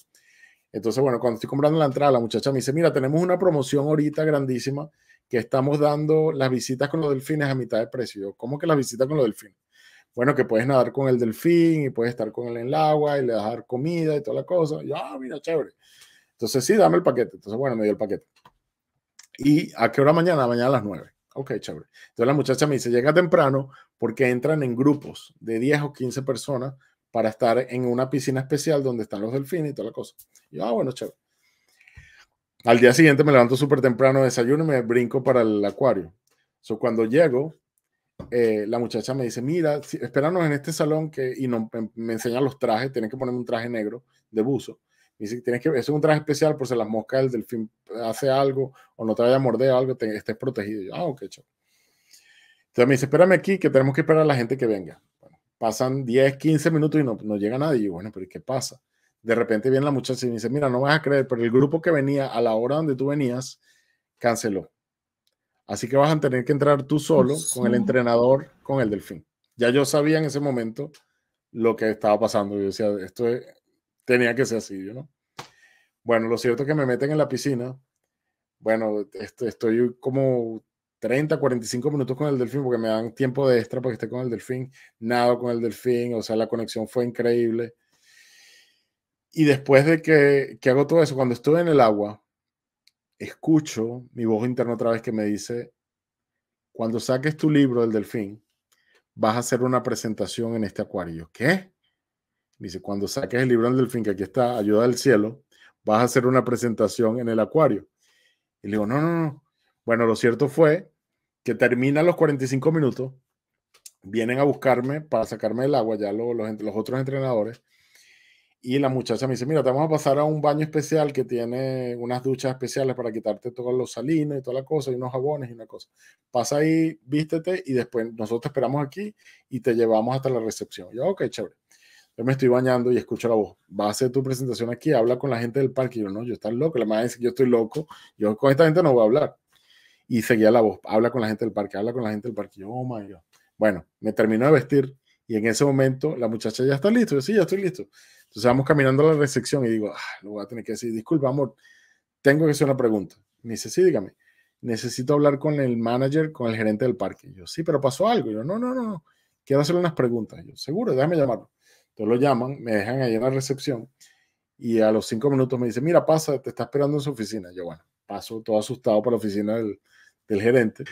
Entonces, bueno, cuando estoy comprando la entrada, la muchacha me dice, mira, tenemos una promoción ahorita grandísima que estamos dando las visitas con los delfines a mitad de precio. Yo, ¿cómo que las visitas con los delfines? bueno, que puedes nadar con el delfín y puedes estar con él en el agua y le das comida y toda la cosa. Y yo, ah, mira, chévere. Entonces, sí, dame el paquete. Entonces, bueno, me dio el paquete. ¿Y a qué hora mañana? Mañana a las 9. Ok, chévere. Entonces la muchacha me dice, llega temprano porque entran en grupos de 10 o 15 personas para estar en una piscina especial donde están los delfines y toda la cosa. Y yo, ah, bueno, chévere. Al día siguiente me levanto súper temprano, desayuno y me brinco para el acuario. Entonces, cuando llego, eh, la muchacha me dice, mira, espéranos en este salón que, y em, me, enseñan los trajes, tienen que ponerme un traje negro de buzo. Y dice, tienes que, eso es un traje especial por si las moscas del delfín hace algo o no te vaya a morder algo, estés protegido. yo, ah, ok, chao. Entonces me dice, espérame aquí que tenemos que esperar a la gente que venga. pasan 10, 15 minutos y no, llega nadie. Y bueno, pero qué pasa? De repente viene la muchacha y me dice, mira, no vas a creer, pero el grupo que venía a la hora donde tú venías canceló. Así que vas a tener que entrar tú solo con el entrenador, con el delfín. Ya yo sabía en ese momento lo que estaba pasando. Yo decía, esto tenía que ser así, ¿no? Bueno, lo cierto es que me meten en la piscina. Bueno, estoy como 30, 45 minutos con el delfín porque me dan tiempo de extra para que esté con el delfín. Nado con el delfín, o sea, la conexión fue increíble. Y después de que hago todo eso, cuando estuve en el agua, escucho mi voz interna otra vez que me dice, cuando saques tu libro del delfín, vas a hacer una presentación en este acuario. ¿Qué? Dice, cuando saques el libro del delfín, que aquí está, ayuda del cielo, vas a hacer una presentación en el acuario. Y le digo, no, no, no. Bueno, lo cierto fue que termina los 45 minutos, vienen a buscarme para sacarme del agua, ya los otros entrenadores, y la muchacha me dice, mira, te vamos a pasar a un baño especial que tiene unas duchas especiales para quitarte todos los salinos y toda la cosa, y unos jabones y una cosa. Pasa ahí, vístete y después nosotros esperamos aquí y te llevamos hasta la recepción. Yo, ok, chévere. Yo me estoy bañando y escucho la voz. Va a hacer tu presentación aquí, habla con la gente del parque. yo, no, yo estoy loco. La madre dice yo estoy loco. Yo con esta gente no voy a hablar. Y seguía la voz. Habla con la gente del parque, habla con la gente del parque. Yo, oh my God. Bueno, me terminó de vestir y en ese momento la muchacha ya está listo. yo sí, ya estoy listo. Entonces vamos caminando a la recepción y digo, ah, lo voy a tener que decir, disculpa, amor, tengo que hacer una pregunta. Me dice, sí, dígame, necesito hablar con el manager, con el gerente del parque. yo, sí, pero pasó algo. yo, no, no, no, no, quiero hacerle unas preguntas. yo, seguro, déjame llamarlo. Entonces lo llaman, me dejan ahí en la recepción y a los cinco minutos me dice, mira, pasa, te está esperando en su oficina. Yo, bueno, paso todo asustado por la oficina del, del gerente.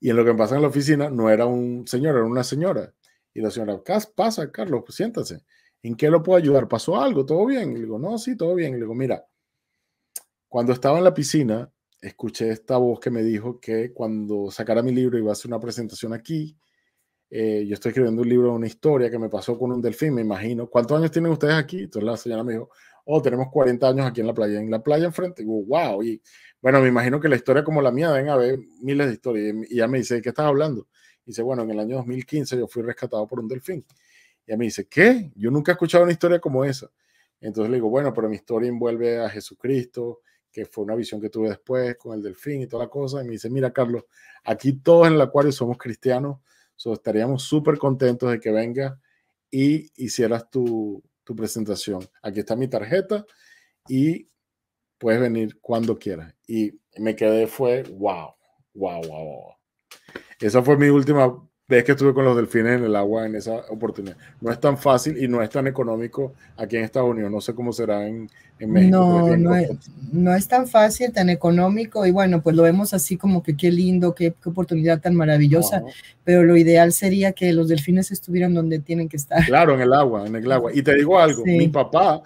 Y en lo que me pasa en la oficina no era un señor, era una señora. Y la señora, pasa, Carlos, pues siéntase. ¿En qué lo puedo ayudar? ¿Pasó algo? ¿Todo bien? Y le digo, no, sí, todo bien. Y le digo, mira, cuando estaba en la piscina, escuché esta voz que me dijo que cuando sacara mi libro iba a hacer una presentación aquí. Eh, yo estoy escribiendo un libro una historia que me pasó con un delfín, me imagino. ¿Cuántos años tienen ustedes aquí? Entonces la señora me dijo, oh, tenemos 40 años aquí en la playa. En la playa enfrente, y digo, wow. Y bueno, me imagino que la historia como la mía a ver, miles de historias. Y ya me dice, ¿de qué estás hablando? Dice, bueno, en el año 2015 yo fui rescatado por un delfín. Y a mí dice, ¿qué? Yo nunca he escuchado una historia como esa. Entonces le digo, bueno, pero mi historia envuelve a Jesucristo, que fue una visión que tuve después con el delfín y toda la cosa. Y me dice, mira, Carlos, aquí todos en el acuario somos cristianos, so estaríamos súper contentos de que vengas y hicieras tu, tu presentación. Aquí está mi tarjeta y puedes venir cuando quieras. Y me quedé, fue, wow, wow. wow. Esa fue mi última vez que estuve con los delfines en el agua en esa oportunidad. No es tan fácil y no es tan económico aquí en Estados Unidos. No sé cómo será en, México. No, no es, no es, tan fácil, tan económico. Y bueno, pues lo vemos así como que qué lindo, qué, qué oportunidad tan maravillosa. Pero lo ideal sería que los delfines estuvieran donde tienen que estar. Claro, en el agua, en el agua. Y te digo algo, mi papá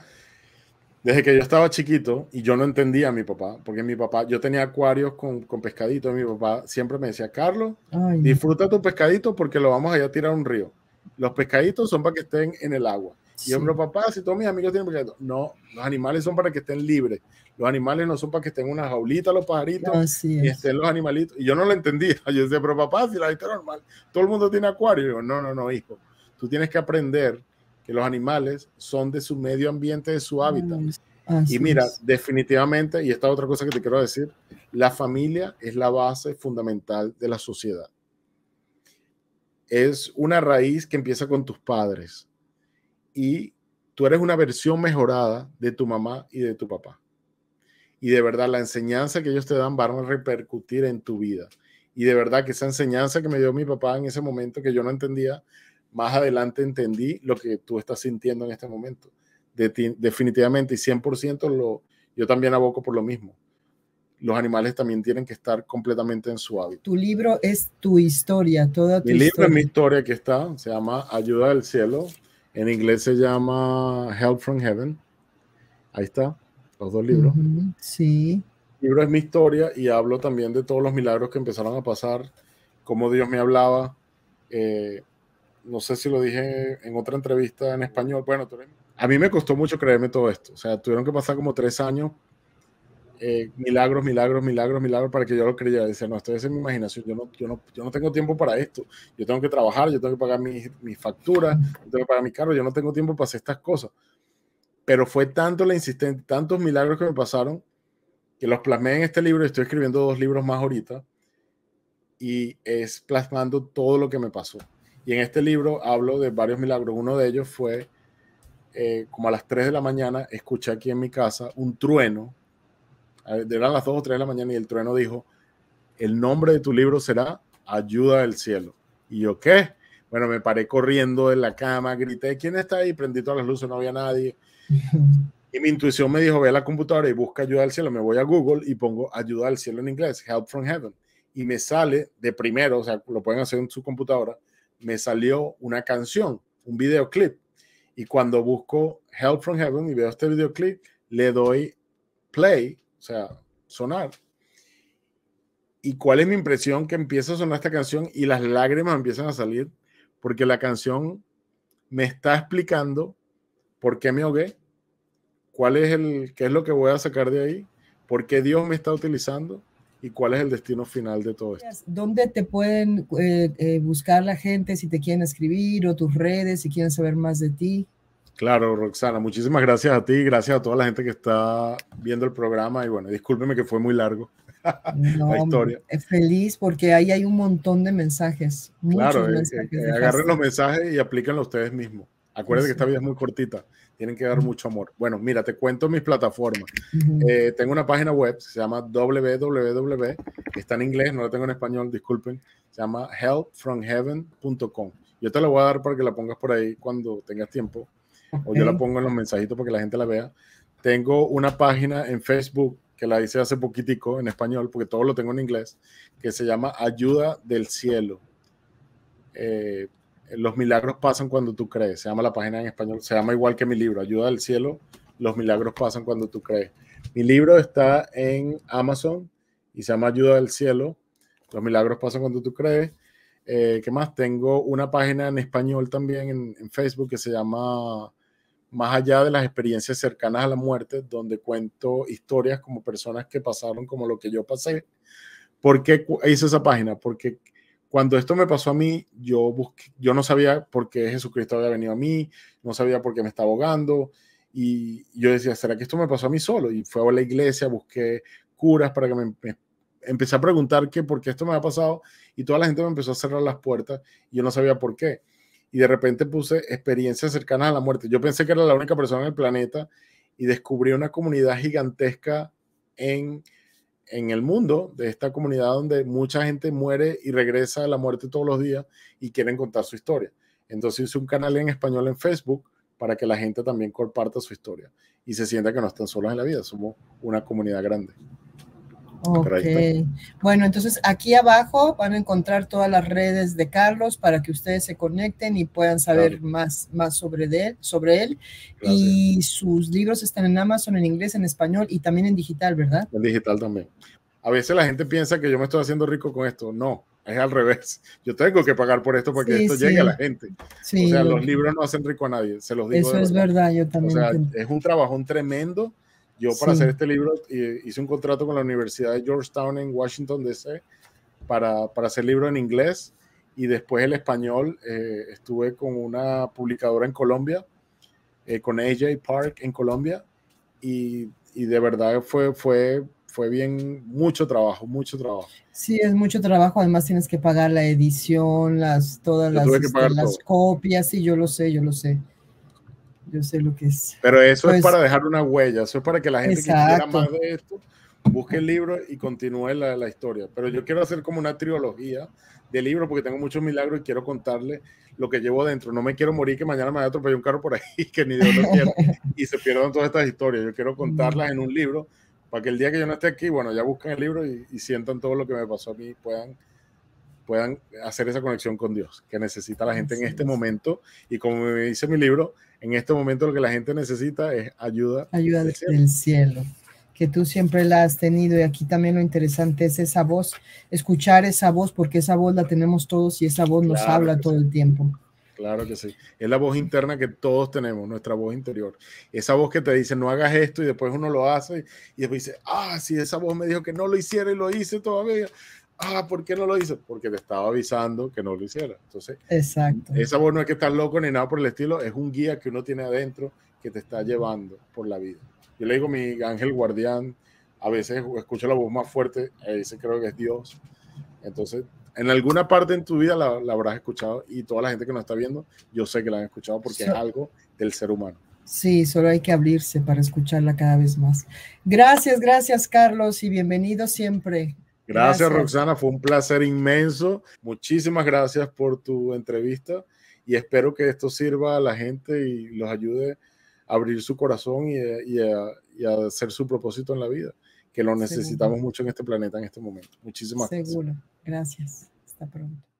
desde que yo estaba chiquito y yo no entendía a mi papá, porque mi papá, yo tenía acuarios con, con pescadito mi papá siempre me decía, Carlos, disfruta tu pescadito porque lo vamos allá a tirar a un río. Los pescaditos son para que estén en el agua. Y yo, pero papá, si todos mis amigos tienen pescaditos, no, los animales son para que estén libres. Los animales no son para que estén en una jaulita los pajaritos y estén los animalitos. Y yo no lo entendía. Yo decía, pero papá, si la vida normal, todo el mundo tiene acuario. Y yo, no, no, no, hijo. Tú tienes que aprender que los animales son de su medio ambiente, de su hábitat. y mira, definitivamente, y esta otra cosa que te quiero decir, la familia es la base fundamental de la sociedad. Es una raíz que empieza con tus padres y tú eres una versión mejorada de tu mamá y de tu papá. Y de verdad, la enseñanza que ellos te dan va a repercutir en tu vida. Y de verdad que esa enseñanza que me dio mi papá en ese momento que yo no entendía, más adelante entendí lo que tú estás sintiendo en este momento. definitivamente y 100% lo, yo también aboco por lo mismo. Los animales también tienen que estar completamente en su hábitat. Tu libro es tu historia, toda tu mi libro es mi historia que está, se llama Ayuda del Cielo, en inglés se llama Help from Heaven. Ahí está, los dos libros. sí. El libro es mi historia y hablo también de todos los milagros que empezaron a pasar, cómo Dios me hablaba, eh, no sé si lo dije en otra entrevista en español, bueno, a mí me costó mucho creerme todo esto, o sea, tuvieron que pasar como tres años, eh, milagros, milagros, milagros, milagros, para que yo lo creyera, decía, no, esto es mi imaginación, yo no, yo, no, tengo tiempo para esto, yo tengo que trabajar, yo tengo que pagar mis mi factura yo tengo que pagar mi carro, yo no tengo tiempo para hacer estas cosas, pero fue tanto la insistente, tantos milagros que me pasaron, que los plasmé en este libro, estoy escribiendo dos libros más ahorita, y es plasmando todo lo que me pasó. Y en este libro hablo de varios milagros. Uno de ellos fue, eh, como a las 3 de la mañana, escuché aquí en mi casa un trueno. Eran las 2 o 3 de la mañana y el trueno dijo, el nombre de tu libro será Ayuda del Cielo. Y yo, ¿qué? Bueno, me paré corriendo en la cama, grité, ¿quién está ahí? Prendí todas las luces, no había nadie. Y mi intuición me dijo, ve a la computadora y busca ayuda del cielo. Me voy a Google y pongo ayuda del cielo en inglés, help from heaven. Y me sale de primero, o sea, lo pueden hacer en su computadora, me salió una canción, un videoclip. Y cuando busco Help from Heaven y veo este videoclip, le doy play, o sea, sonar. ¿Y cuál es mi impresión? Que empieza a sonar esta canción y las lágrimas empiezan a salir porque la canción me está explicando por qué me ahogué, cuál es el, qué es lo que voy a sacar de ahí, por qué Dios me está utilizando y cuál es el destino final de todo esto. ¿Dónde te pueden eh, eh, buscar la gente si te quieren escribir o tus redes, si quieren saber más de ti? Claro, Roxana, muchísimas gracias a ti, gracias a toda la gente que está viendo el programa y bueno, discúlpeme que fue muy largo. No, la historia. Feliz porque ahí hay un montón de mensajes. Claro, eh, agarren los mensajes y aplíquenlos ustedes mismos. Acuérdate que esta vida es muy cortita, tienen que dar mucho amor. Bueno, mira, te cuento mis plataformas. Eh, tengo una página web, se llama www, está en inglés, no la tengo en español, disculpen, se llama helpfromheaven.com. Yo te la voy a dar para que la pongas por ahí cuando tengas tiempo, o yo la pongo en los mensajitos para que la gente la vea. Tengo una página en Facebook que la hice hace poquitico en español, porque todo lo tengo en inglés, que se llama Ayuda del Cielo. Eh, los milagros pasan cuando tú crees. Se llama la página en español, se llama igual que mi libro, Ayuda del Cielo. Los milagros pasan cuando tú crees. Mi libro está en Amazon y se llama Ayuda del Cielo. Los milagros pasan cuando tú crees. Eh, ¿Qué más? Tengo una página en español también en, en Facebook que se llama más allá de las experiencias cercanas a la muerte, donde cuento historias como personas que pasaron como lo que yo pasé. ¿Por qué hice esa página? Porque cuando esto me pasó a mí, yo, busqué, yo no sabía por qué Jesucristo había venido a mí, no sabía por qué me estaba ahogando. Y yo decía, ¿será que esto me pasó a mí solo? Y fue a la iglesia, busqué curas para que me, empecé a preguntar qué, por qué esto me ha pasado y toda la gente me empezó a cerrar las puertas y yo no sabía por qué. Y de repente puse experiencias cercanas a la muerte. Yo pensé que era la única persona en el planeta y descubrí una comunidad gigantesca en en el mundo, de esta comunidad donde mucha gente muere y regresa a la muerte todos los días y quieren contar su historia. Entonces hice un canal en español en Facebook para que la gente también comparta su historia y se sienta que no están solos en la vida, somos una comunidad grande. Ah, ok. Pues. Bueno, entonces aquí abajo van a encontrar todas las redes de Carlos para que ustedes se conecten y puedan saber más, más sobre, él, sobre él. Y sus libros están en Amazon en inglés, en español y también en digital, ¿verdad? En digital también. A veces la gente piensa que yo me estoy haciendo rico con esto. No, es al revés. Yo tengo que pagar por esto porque que esto llegue a la gente. o sea, los libros no hacen rico a nadie, se los digo. Eso es verdad, yo también. O sea, es un trabajo tremendo yo para hacer este libro hice un contrato con la Universidad de Georgetown en Washington, D.C. Para, para hacer libro en inglés y después el español. Eh, estuve con una publicadora en Colombia, eh, con AJ Park en Colombia y, y de verdad fue, fue fue bien, mucho trabajo, mucho trabajo. Sí, es mucho trabajo. Además, tienes que pagar la edición, las, todas las, las copias. y yo lo sé, yo lo sé yo sé lo que es. Pero eso es pues para dejar una huella, eso es para que la gente que quiera más de esto busque el libro y continúe la, la, historia. Pero yo quiero hacer como una trilogía de libros porque tengo muchos milagros y quiero contarle lo que llevo dentro. No me quiero morir que mañana me vaya a un carro por ahí que ni Dios lo quiera y se pierdan todas estas historias. Yo quiero contarlas en un libro para que el día que yo no esté aquí, bueno, ya busquen el libro y, sientan todo lo que me pasó a mí y puedan puedan hacer esa conexión con Dios que necesita la gente en este momento. Y como me dice mi libro, en este momento lo que la gente necesita es ayuda. Ayuda del cielo. que tú siempre la has tenido. Y aquí también lo interesante es esa voz, escuchar esa voz, porque esa voz la tenemos todos y esa voz nos habla todo el tiempo. Claro que sí. Es la voz interna que todos tenemos, nuestra voz interior. Esa voz que te dice, no hagas esto y después uno lo hace y después dice, ah, si esa voz me dijo que no lo hiciera y lo hice todavía ah, ¿por qué no lo hice? Porque te estaba avisando que no lo hiciera. Entonces, Exacto. esa voz no es que estás loco ni nada por el estilo, es un guía que uno tiene adentro que te está llevando por la vida. Yo le digo mi ángel guardián, a veces escucho la voz más fuerte, eh, dice creo que es Dios. Entonces, en alguna parte en tu vida la, habrás escuchado y toda la gente que nos está viendo, yo sé que la han escuchado porque es algo del ser humano. Sí, solo hay que abrirse para escucharla cada vez más. Gracias, gracias Carlos y bienvenido siempre Gracias, Roxana, fue un placer inmenso. Muchísimas gracias por tu entrevista y espero que esto sirva a la gente y los ayude a abrir su corazón y, a, hacer su propósito en la vida, que lo necesitamos mucho en este planeta en este momento. Muchísimas gracias. Seguro, gracias. Hasta pronto.